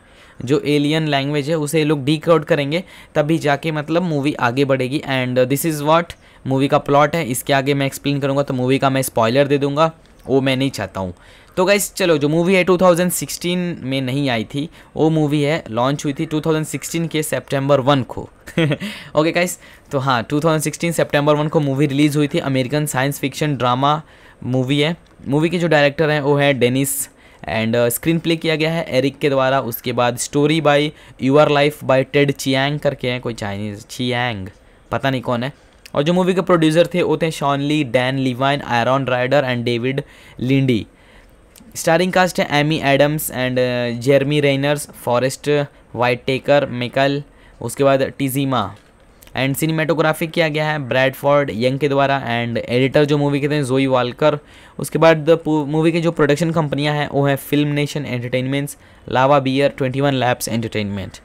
जो एलियन लैंग्वेज है उसे लोग डी करेंगे तभी जाके मतलब मूवी आगे बढ़ेगी and this is what movie का प्लॉट है इसके आगे मैं एक्सप्लेन करूँगा तो मूवी का मैं स्पॉयलर दे दूँगा वो मैं नहीं चाहता हूँ तो गाइस चलो जो मूवी है 2016 में नहीं आई थी वो मूवी है लॉन्च हुई थी 2016 के सितंबर वन को ओके (laughs) गाइस तो हाँ 2016 सितंबर वन को मूवी रिलीज़ हुई थी American science fiction drama movie है मूवी के जो डायरेक्टर हैं वो है डेनिस एंड स्क्रीन प्ले किया गया है एरिक के द्वारा उसके बाद story by your life by Ted Chiang करके हैं कोई चाइनीज चियांग पता नहीं कौन है और जो मूवी के प्रोड्यूसर थे वो थे शॉनली Dan Levine Aaron Ryder and David Linde starring cast है Amy Adams and Jeremy रेनर्स Forest Whitaker Michael उसके बाद टिजीमा एंड सिनेमेटोग्राफी किया गया है फॉर्ड यंग के द्वारा एंड एडिटर जो मूवी के थे जोई वालकर उसके बाद मूवी के जो प्रोडक्शन कंपनियां हैं वो है film nation entertainments Lava Bear twenty one labs entertainment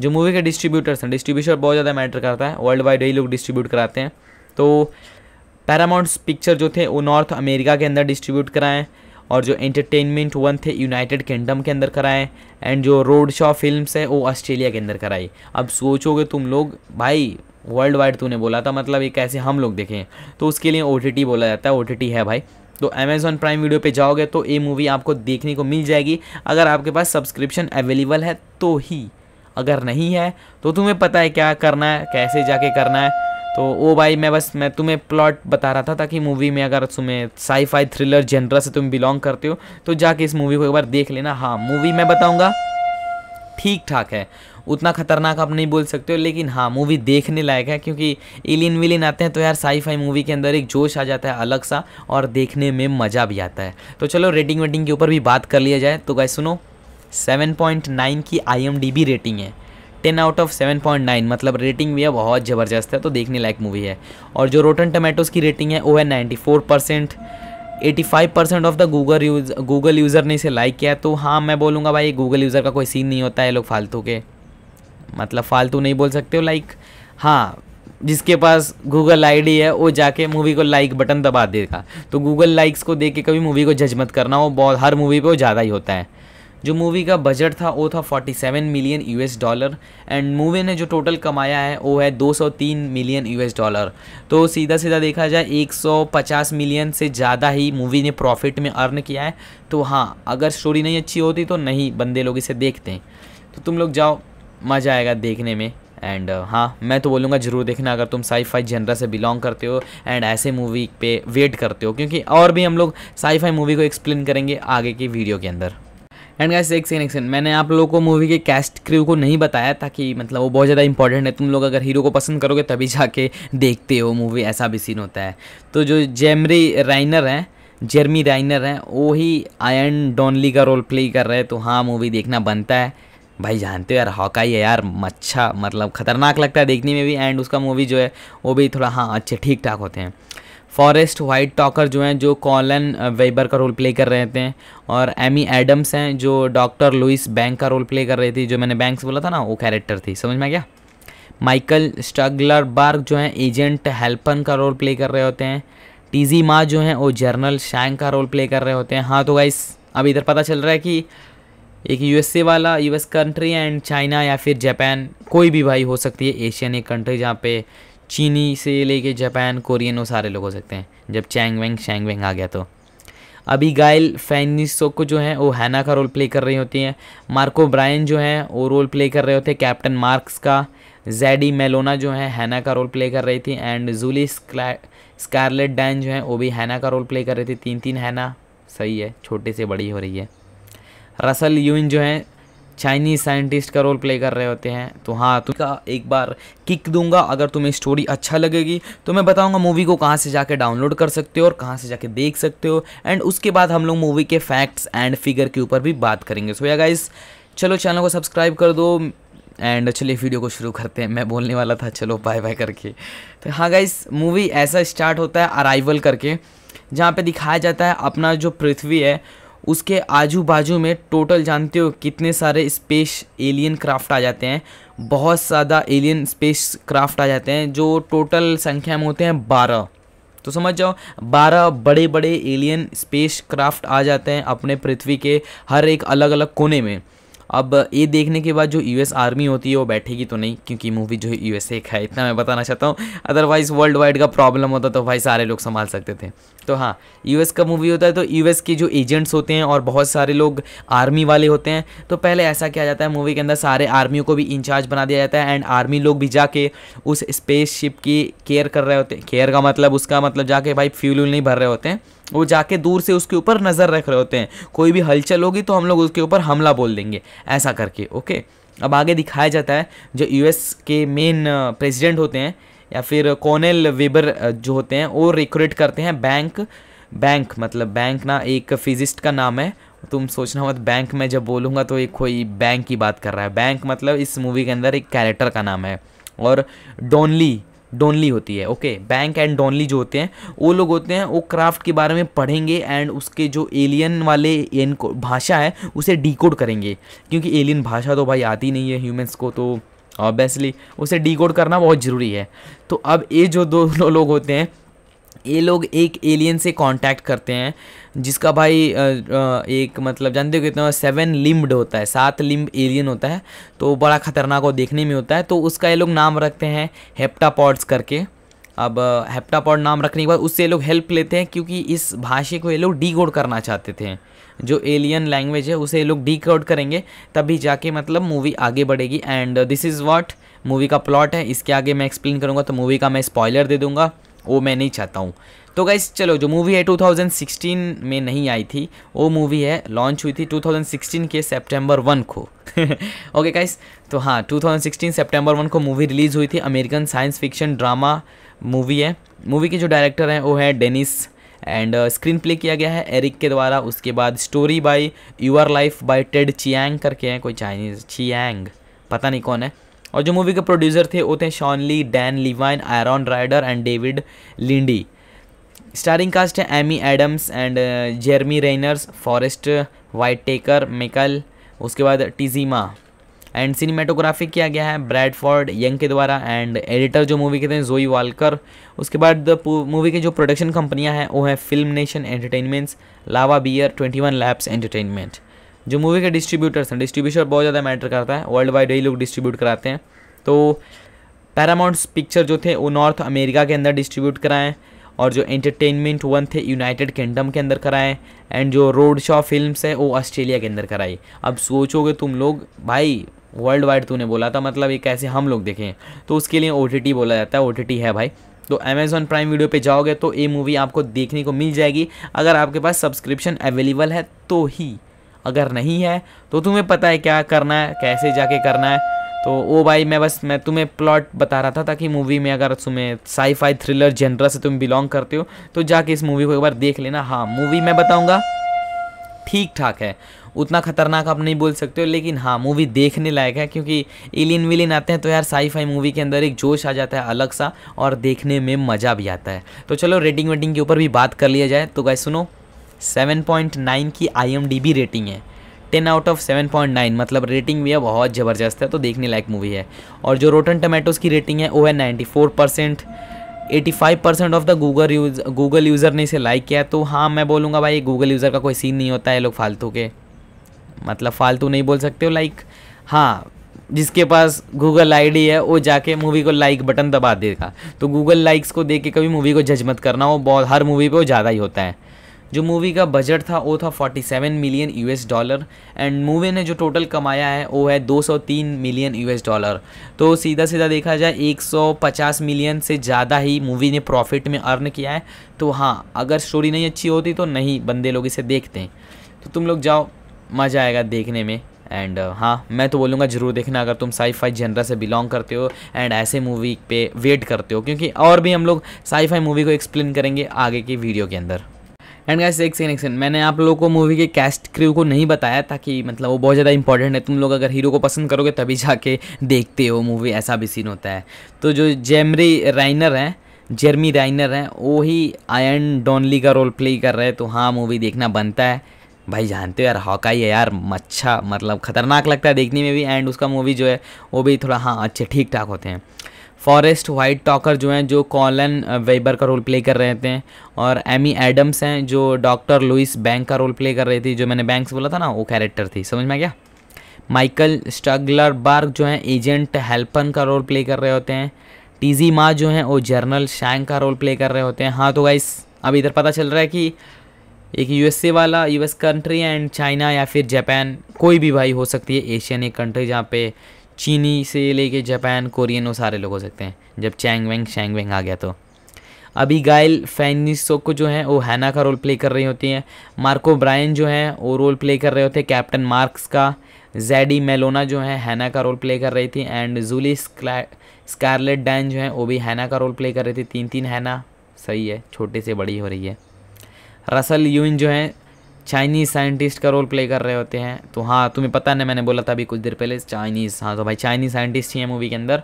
जो मूवी के डिस्ट्रीब्यूटर्स हैं डिस्ट्रीब्यूशन बहुत ज़्यादा मैटर करता है वर्ल्ड वाइड ही लोग डिस्ट्रीब्यूट कराते हैं तो पैरामाउंट्स पिक्चर जो थे वो नॉर्थ अमेरिका के अंदर डिस्ट्रीब्यूट कराएँ और जो एंटरटेनमेंट वन थे यूनाइटेड किंगडम के अंदर कराएँ एंड जो रोड शॉ फिल्म है वो ऑस्ट्रेलिया के अंदर कराई अब सोचोगे तुम लोग भाई वर्ल्ड वाइड तूने बोला था मतलब ये कैसे हम लोग देखें तो उसके लिए ओ बोला जाता है ओ है भाई तो अमेज़ॉन प्राइम वीडियो पे जाओगे तो ये मूवी आपको देखने को मिल जाएगी अगर आपके पास सब्सक्रिप्शन अवेलेबल है तो ही अगर नहीं है तो तुम्हें पता है क्या करना है कैसे जाके करना है तो वो भाई मैं बस मैं तुम्हें प्लॉट बता रहा था ताकि मूवी में अगर तुम्हें साई थ्रिलर जनरल से तुम बिलोंग करते हो तो जाके इस मूवी को एक बार देख लेना हाँ मूवी मैं बताऊँगा ठीक ठाक है उतना खतरनाक आप नहीं बोल सकते हो लेकिन हाँ मूवी देखने लायक है क्योंकि इलिन विलिन आते हैं तो यार साई फाई मूवी के अंदर एक जोश आ जाता है अलग सा और देखने में मज़ा भी आता है तो चलो रेटिंग वेटिंग के ऊपर भी बात कर लिया जाए तो गाय सुनो 7.9 की आई रेटिंग है ten out of seven point nine मतलब रेटिंग भी है बहुत ज़बरदस्त है तो देखने लायक मूवी है और जो रोटन टमेटोज़ की रेटिंग है वो है ninety four percent eighty five percent of the Google use Google user ने इसे लाइक किया तो हाँ मैं बोलूँगा भाई गूगल यूज़र का कोई सीन नहीं होता है लोग फालतू के मतलब फालतू नहीं बोल सकते हो लाइक हाँ जिसके पास गूगल आईडी है वो जाके मूवी को लाइक बटन दबा देगा तो गूगल लाइक्स को देख के कभी मूवी को जज मत करना वो बहुत हर मूवी पे वो ज़्यादा ही होता है जो मूवी का बजट था वो था 47 million US dollar and movie ने जो टोटल कमाया है वो है 203 मिलियन यूएस डॉलर तो सीधा सीधा देखा जाए 150 मिलियन से ज़्यादा ही मूवी ने प्रॉफिट में अर्न किया है तो हाँ अगर स्टोरी नहीं अच्छी होती तो नहीं बंदे लोग इसे देखते हैं तो तुम लोग जाओ मज़ा आएगा देखने में एंड uh, हाँ मैं तो बोलूँगा ज़रूर देखना अगर तुम साई फाई जनरा से बिलोंग करते हो एंड ऐसे मूवी पे वेट करते हो क्योंकि और भी हम लोग साई फाई मूवी को एक्सप्लेन करेंगे आगे की वीडियो के अंदर एंड गाइस एक सेकंड एक सेकंड मैंने आप लोगों को मूवी के कैस्ट क्रू को नहीं बताया ताकि मतलब वो बहुत ज़्यादा इंपॉर्टेंट है तुम लोग अगर हीरो को पसंद करोगे तभी जाके देखते हो मूवी ऐसा भी सीन होता है तो जो जेमरी राइनर हैं जेरमी राइनर हैं वो ही आयन डॉनली का रोल प्ले कर रहे हैं तो हाँ मूवी देखना बनता है भाई जानते हो यार हॉकाई है यार अच्छा मतलब ख़तरनाक लगता है देखने में भी एंड उसका मूवी जो है वो भी थोड़ा हाँ अच्छे ठीक ठाक होते हैं फॉरेस्ट वाइट टॉकर जो हैं जो कॉलन वेबर का रोल प्ले कर रहे थे और एमी एडम्स हैं जो डॉक्टर लुइस बैंक का रोल प्ले कर रही थी जो मैंने बैंक्स बोला था ना वो कैरेक्टर थी समझ में आ गया माइकल स्ट्रगलर बार्ग जो हैं एजेंट हेल्पन का रोल प्ले कर रहे होते हैं टीजी माँ जो हैं वो जर्नल शैंग का रोल प्ले कर रहे होते हैं हाँ तो गाइस अब इधर पता चल रहा है कि एक यूएसए वाला यूएस कंट्री एंड चाइना या फिर जापान कोई भी भाई हो सकती है एशियन एक कंट्री जहाँ पे चीनी से लेके जापान कोरियन वो सारे लोग हो सकते हैं जब चैंग वेंग शेंग वेंग आ गया तो अभी गायल फैनिसो को जो है वो हैना का रोल प्ले कर रही होती हैं मार्को ब्रायन जो है वो रोल प्ले कर रहे होते हैं कैप्टन मार्क्स का जैडी मेलोना जो है हैना का रोल प्ले कर रही थी एंड जूली स्कारलेट डैन जो है वो भी हैना का रोल प्ले कर रही थी तीन तीन हैना सही है छोटे से बड़ी हो रही है रसल यून जो है चाइनीज साइंटिस्ट का रोल प्ले कर रहे होते हैं तो हाँ तुमका एक बार किक दूंगा अगर तुम्हें स्टोरी अच्छा लगेगी तो मैं बताऊंगा मूवी को कहाँ से जाके डाउनलोड कर सकते हो और कहाँ से जाके देख सकते हो एंड उसके बाद हम लोग मूवी के फैक्ट्स एंड फिगर के ऊपर भी बात करेंगे सो या गाइस चलो चैनल को सब्सक्राइब कर दो एंड चलिए वीडियो को शुरू करते हैं मैं बोलने वाला था चलो बाय बाय करके तो हाँ गाइस मूवी ऐसा स्टार्ट होता है अराइवल करके जहाँ पर दिखाया जाता है अपना जो पृथ्वी है उसके आजू बाजू में टोटल जानते हो कितने सारे स्पेस एलियन क्राफ्ट आ जाते हैं बहुत ज़्यादा एलियन स्पेस क्राफ्ट आ जाते हैं जो टोटल संख्या में होते हैं बारह तो समझ जाओ बारह बड़े बड़े एलियन स्पेस क्राफ्ट आ जाते हैं अपने पृथ्वी के हर एक अलग अलग कोने में अब ये देखने के बाद जो यूएस आर्मी होती है वो बैठेगी तो नहीं क्योंकि मूवी जो है यू एक है इतना मैं बताना चाहता हूँ अदरवाइज़ वर्ल्ड वाइड का प्रॉब्लम होता तो भाई सारे लोग संभाल सकते थे तो हाँ यूएस का मूवी होता है तो यूएस के जो एजेंट्स होते हैं और बहुत सारे लोग आर्मी वाले होते हैं तो पहले ऐसा किया जाता है मूवी के अंदर सारे आर्मियों को भी इंचार्ज बना दिया जाता है एंड आर्मी लोग भी जाके उस स्पेस शिप की केयर कर रहे होते हैं केयर का मतलब उसका मतलब जाके भाई फ्यूल नहीं भर रहे होते हैं वो जाके दूर से उसके ऊपर नज़र रख रहे होते हैं कोई भी हलचल होगी तो हम लोग उसके ऊपर हमला बोल देंगे ऐसा करके ओके अब आगे दिखाया जाता है जो यूएस के मेन प्रेसिडेंट होते हैं या फिर कॉनेल वेबर जो होते हैं वो रिक्रूट करते हैं बैंक बैंक मतलब बैंक ना एक फिजिस्ट का नाम है तुम सोचना मत बैंक में जब बोलूँगा तो एक कोई बैंक की बात कर रहा है बैंक मतलब इस मूवी के अंदर एक कैरेक्टर का नाम है और डोनली डोनली होती है ओके बैंक एंड डोनली जो होते हैं वो लोग होते हैं वो क्राफ्ट के बारे में पढ़ेंगे एंड उसके जो एलियन वाले एन भाषा है उसे डिकोड करेंगे क्योंकि एलियन भाषा तो भाई आती नहीं है ह्यूमंस को तो ऑब्वियसली उसे डी करना बहुत ज़रूरी है तो अब ये जो (laughs) दो लोग होते हैं ये लोग एक एलियन से कांटेक्ट करते हैं जिसका भाई एक मतलब जानते हो कितना सेवन लिम्बड होता है सात लिम्ब एलियन होता है तो बड़ा ख़तरनाक वो देखने में होता है तो उसका ये लोग नाम रखते हैं हेप्टापॉड्स करके अब हेप्टापॉड नाम रखने के बाद उससे ये लोग हेल्प लेते हैं क्योंकि इस भाषा को ये लोग डी करना चाहते थे जो एलियन लैंग्वेज है उसे ये लोग डी करेंगे तभी जाके मतलब मूवी आगे बढ़ेगी and this is what movie का प्लॉट है इसके आगे मैं एक्सप्लेन करूँगा तो मूवी का मैं स्पॉयलर दे दूँगा वो मैं नहीं चाहता हूँ तो गाइस चलो जो मूवी है 2016 में नहीं आई थी वो मूवी है लॉन्च हुई थी 2016 के सितंबर वन को ओके (laughs) गाइस तो हाँ 2016 सितंबर वन को मूवी रिलीज़ हुई थी American science fiction drama movie है मूवी के जो डायरेक्टर हैं वो है डेनिस एंड स्क्रीन प्ले किया गया है एरिक के द्वारा उसके बाद story by your life by Ted Chiang करके हैं कोई चाइनीज चियांग पता नहीं कौन है और जो मूवी के प्रोड्यूसर थे वो थे शॉनली Dan Levine Aaron Ryder and David Linde starring cast है Amy Adams and Jeremy रेनर्स Forest Whitaker Michael उसके बाद टिजीमा एंड सिनेमेटोग्राफी किया गया है फॉर्ड यंग के द्वारा एंड एडिटर जो मूवी के थे जोई वालकर उसके बाद मूवी के जो प्रोडक्शन कंपनियां हैं वो है film nation entertainments Lava Bear twenty one labs entertainment जो मूवी के डिस्ट्रीब्यूटर्स हैं डिस्ट्रीब्यूशन बहुत ज़्यादा मैटर करता है वर्ल्ड वाइड ही लोग डिस्ट्रीब्यूट कराते हैं तो पैरामाउंट्स पिक्चर जो थे वो नॉर्थ अमेरिका के अंदर डिस्ट्रीब्यूट कराएँ और जो एंटरटेनमेंट वन थे यूनाइटेड किंगडम के अंदर कराएं एंड जो रोड शॉ फिल्म्स है वो ऑस्ट्रेलिया के अंदर कराई अब सोचोगे तुम लोग भाई वर्ल्ड वाइड तूने बोला था मतलब ये कैसे हम लोग देखें तो उसके लिए ओ बोला जाता है ओ है भाई तो अमेज़ॉन प्राइम वीडियो पे जाओगे तो ये मूवी आपको देखने को मिल जाएगी अगर आपके पास सब्सक्रिप्शन अवेलेबल है तो ही अगर नहीं है तो तुम्हें पता है क्या करना है कैसे जाके करना है तो वो भाई मैं बस मैं तुम्हें प्लॉट बता रहा था ताकि मूवी में अगर तुम्हें साई थ्रिलर जनरा से तुम बिलोंग करते हो तो जाके इस मूवी को एक बार देख लेना हाँ मूवी मैं बताऊँगा ठीक ठाक है उतना खतरनाक आप नहीं बोल सकते हो लेकिन हाँ मूवी देखने लायक है क्योंकि इलिन विलिन आते हैं तो यार साई फाई मूवी के अंदर एक जोश आ जाता है अलग सा और देखने में मज़ा भी आता है तो चलो रेटिंग वेटिंग के ऊपर भी बात कर लिया जाए तो गाय सुनो 7.9 की आई रेटिंग है ten out of seven point nine मतलब रेटिंग भी है बहुत ज़बरदस्त है तो देखने लायक मूवी है और जो रोटन टमेटोज़ की रेटिंग है वो है ninety four percent eighty five percent of the Google use Google user ने इसे लाइक किया तो हाँ मैं बोलूँगा भाई गूगल यूज़र का कोई सीन नहीं होता है लोग फालतू के मतलब फालतू नहीं बोल सकते हो लाइक हाँ जिसके पास गूगल आईडी है वो जाके मूवी को लाइक बटन दबा देगा तो गूगल लाइक्स को देख के कभी मूवी को जज मत करना वो बहुत हर मूवी पे वो ज़्यादा ही होता है जो मूवी का बजट था वो था 47 million US dollar and movie ने जो टोटल कमाया है वो है 203 मिलियन यूएस डॉलर तो सीधा सीधा देखा जाए 150 मिलियन से ज़्यादा ही मूवी ने प्रॉफिट में अर्न किया है तो हाँ अगर स्टोरी नहीं अच्छी होती तो नहीं बंदे लोग इसे देखते हैं तो तुम लोग जाओ मज़ा आएगा देखने में एंड uh, हाँ मैं तो बोलूँगा ज़रूर देखना अगर तुम साई फाई जनरा से बिलोंग करते हो एंड ऐसे मूवी पे वेट करते हो क्योंकि और भी हम लोग साई फाई मूवी को एक्सप्लेन करेंगे आगे की वीडियो के अंदर एंड गाइस एक सेकंड एक सेकंड मैंने आप लोगों को मूवी के कैस्ट क्रू को नहीं बताया ताकि मतलब वो बहुत ज़्यादा इंपॉर्टेंट है तुम लोग अगर हीरो को पसंद करोगे तभी जाके देखते हो मूवी ऐसा भी सीन होता है तो जो जेमरी राइनर हैं जेरमी राइनर हैं वो ही आयन डॉनली का रोल प्ले कर रहे हैं तो हाँ मूवी देखना बनता है भाई जानते हो यार हॉकाई है यार अच्छा मतलब ख़तरनाक लगता है देखने में भी एंड उसका मूवी जो है वो भी थोड़ा हाँ अच्छे ठीक ठाक होते हैं फॉरेस्ट वाइट टॉकर जो हैं जो कॉलन वेबर का रोल प्ले कर रहे थे और एमी एडम्स हैं जो डॉक्टर लुइस बैंक का रोल प्ले कर रही थी जो मैंने बैंक्स बोला था ना वो कैरेक्टर थी समझ में आ गया माइकल स्टगलर बार्ग जो हैं एजेंट हेल्पन का रोल प्ले कर रहे होते हैं टीजी माँ जो हैं वो जर्नल शैंग का रोल प्ले कर रहे होते हैं हाँ तो गाइस अब इधर पता चल रहा है कि एक यूएसए वाला यूएस कंट्री एंड चाइना या फिर जापान कोई भी भाई हो सकती है एशियन एक कंट्री जहाँ पे चीनी से लेके जापान कोरियन वो सारे लोग हो सकते हैं जब चैंग वेंग शेंग वेंग आ गया तो अभी गायल फैनिसो को जो है वो हैना का रोल प्ले कर रही होती हैं मार्को ब्रायन जो है वो रोल प्ले कर रहे होते हैं कैप्टन मार्क्स का जैडी मेलोना जो है हैना का रोल प्ले कर रही थी एंड जूली स्कारलेट डैन जो है वो भी हैना का रोल प्ले कर रही थी तीन तीन हैना सही है छोटे से बड़ी हो रही है रसल यून जो है चाइनीज़ साइंटिस्ट का रोल प्ले कर रहे होते हैं तो हाँ तुम्हें पता नहीं मैंने बोला था अभी कुछ देर पहले चाइनीज़ हाँ तो भाई चाइनीज़ साइंटिस्ट ही हैं मूवी के अंदर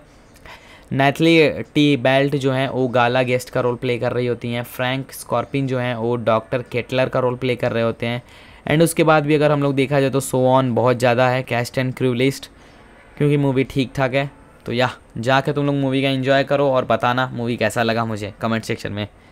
नैथली टी बेल्ट जो हैं वो गाला गेस्ट का रोल प्ले कर रही होती हैं फ्रैंक स्कॉर्पिन जो हैं वो डॉक्टर केटलर का रोल प्ले कर रहे होते हैं एंड उसके बाद भी अगर हम लोग देखा जाए तो सो ऑन बहुत ज़्यादा है कैस्ट एंड क्रूलिस्ट क्योंकि मूवी ठीक ठाक है तो या जाके तुम लोग मूवी का एंजॉय करो और बताना मूवी कैसा लगा मुझे कमेंट सेक्शन में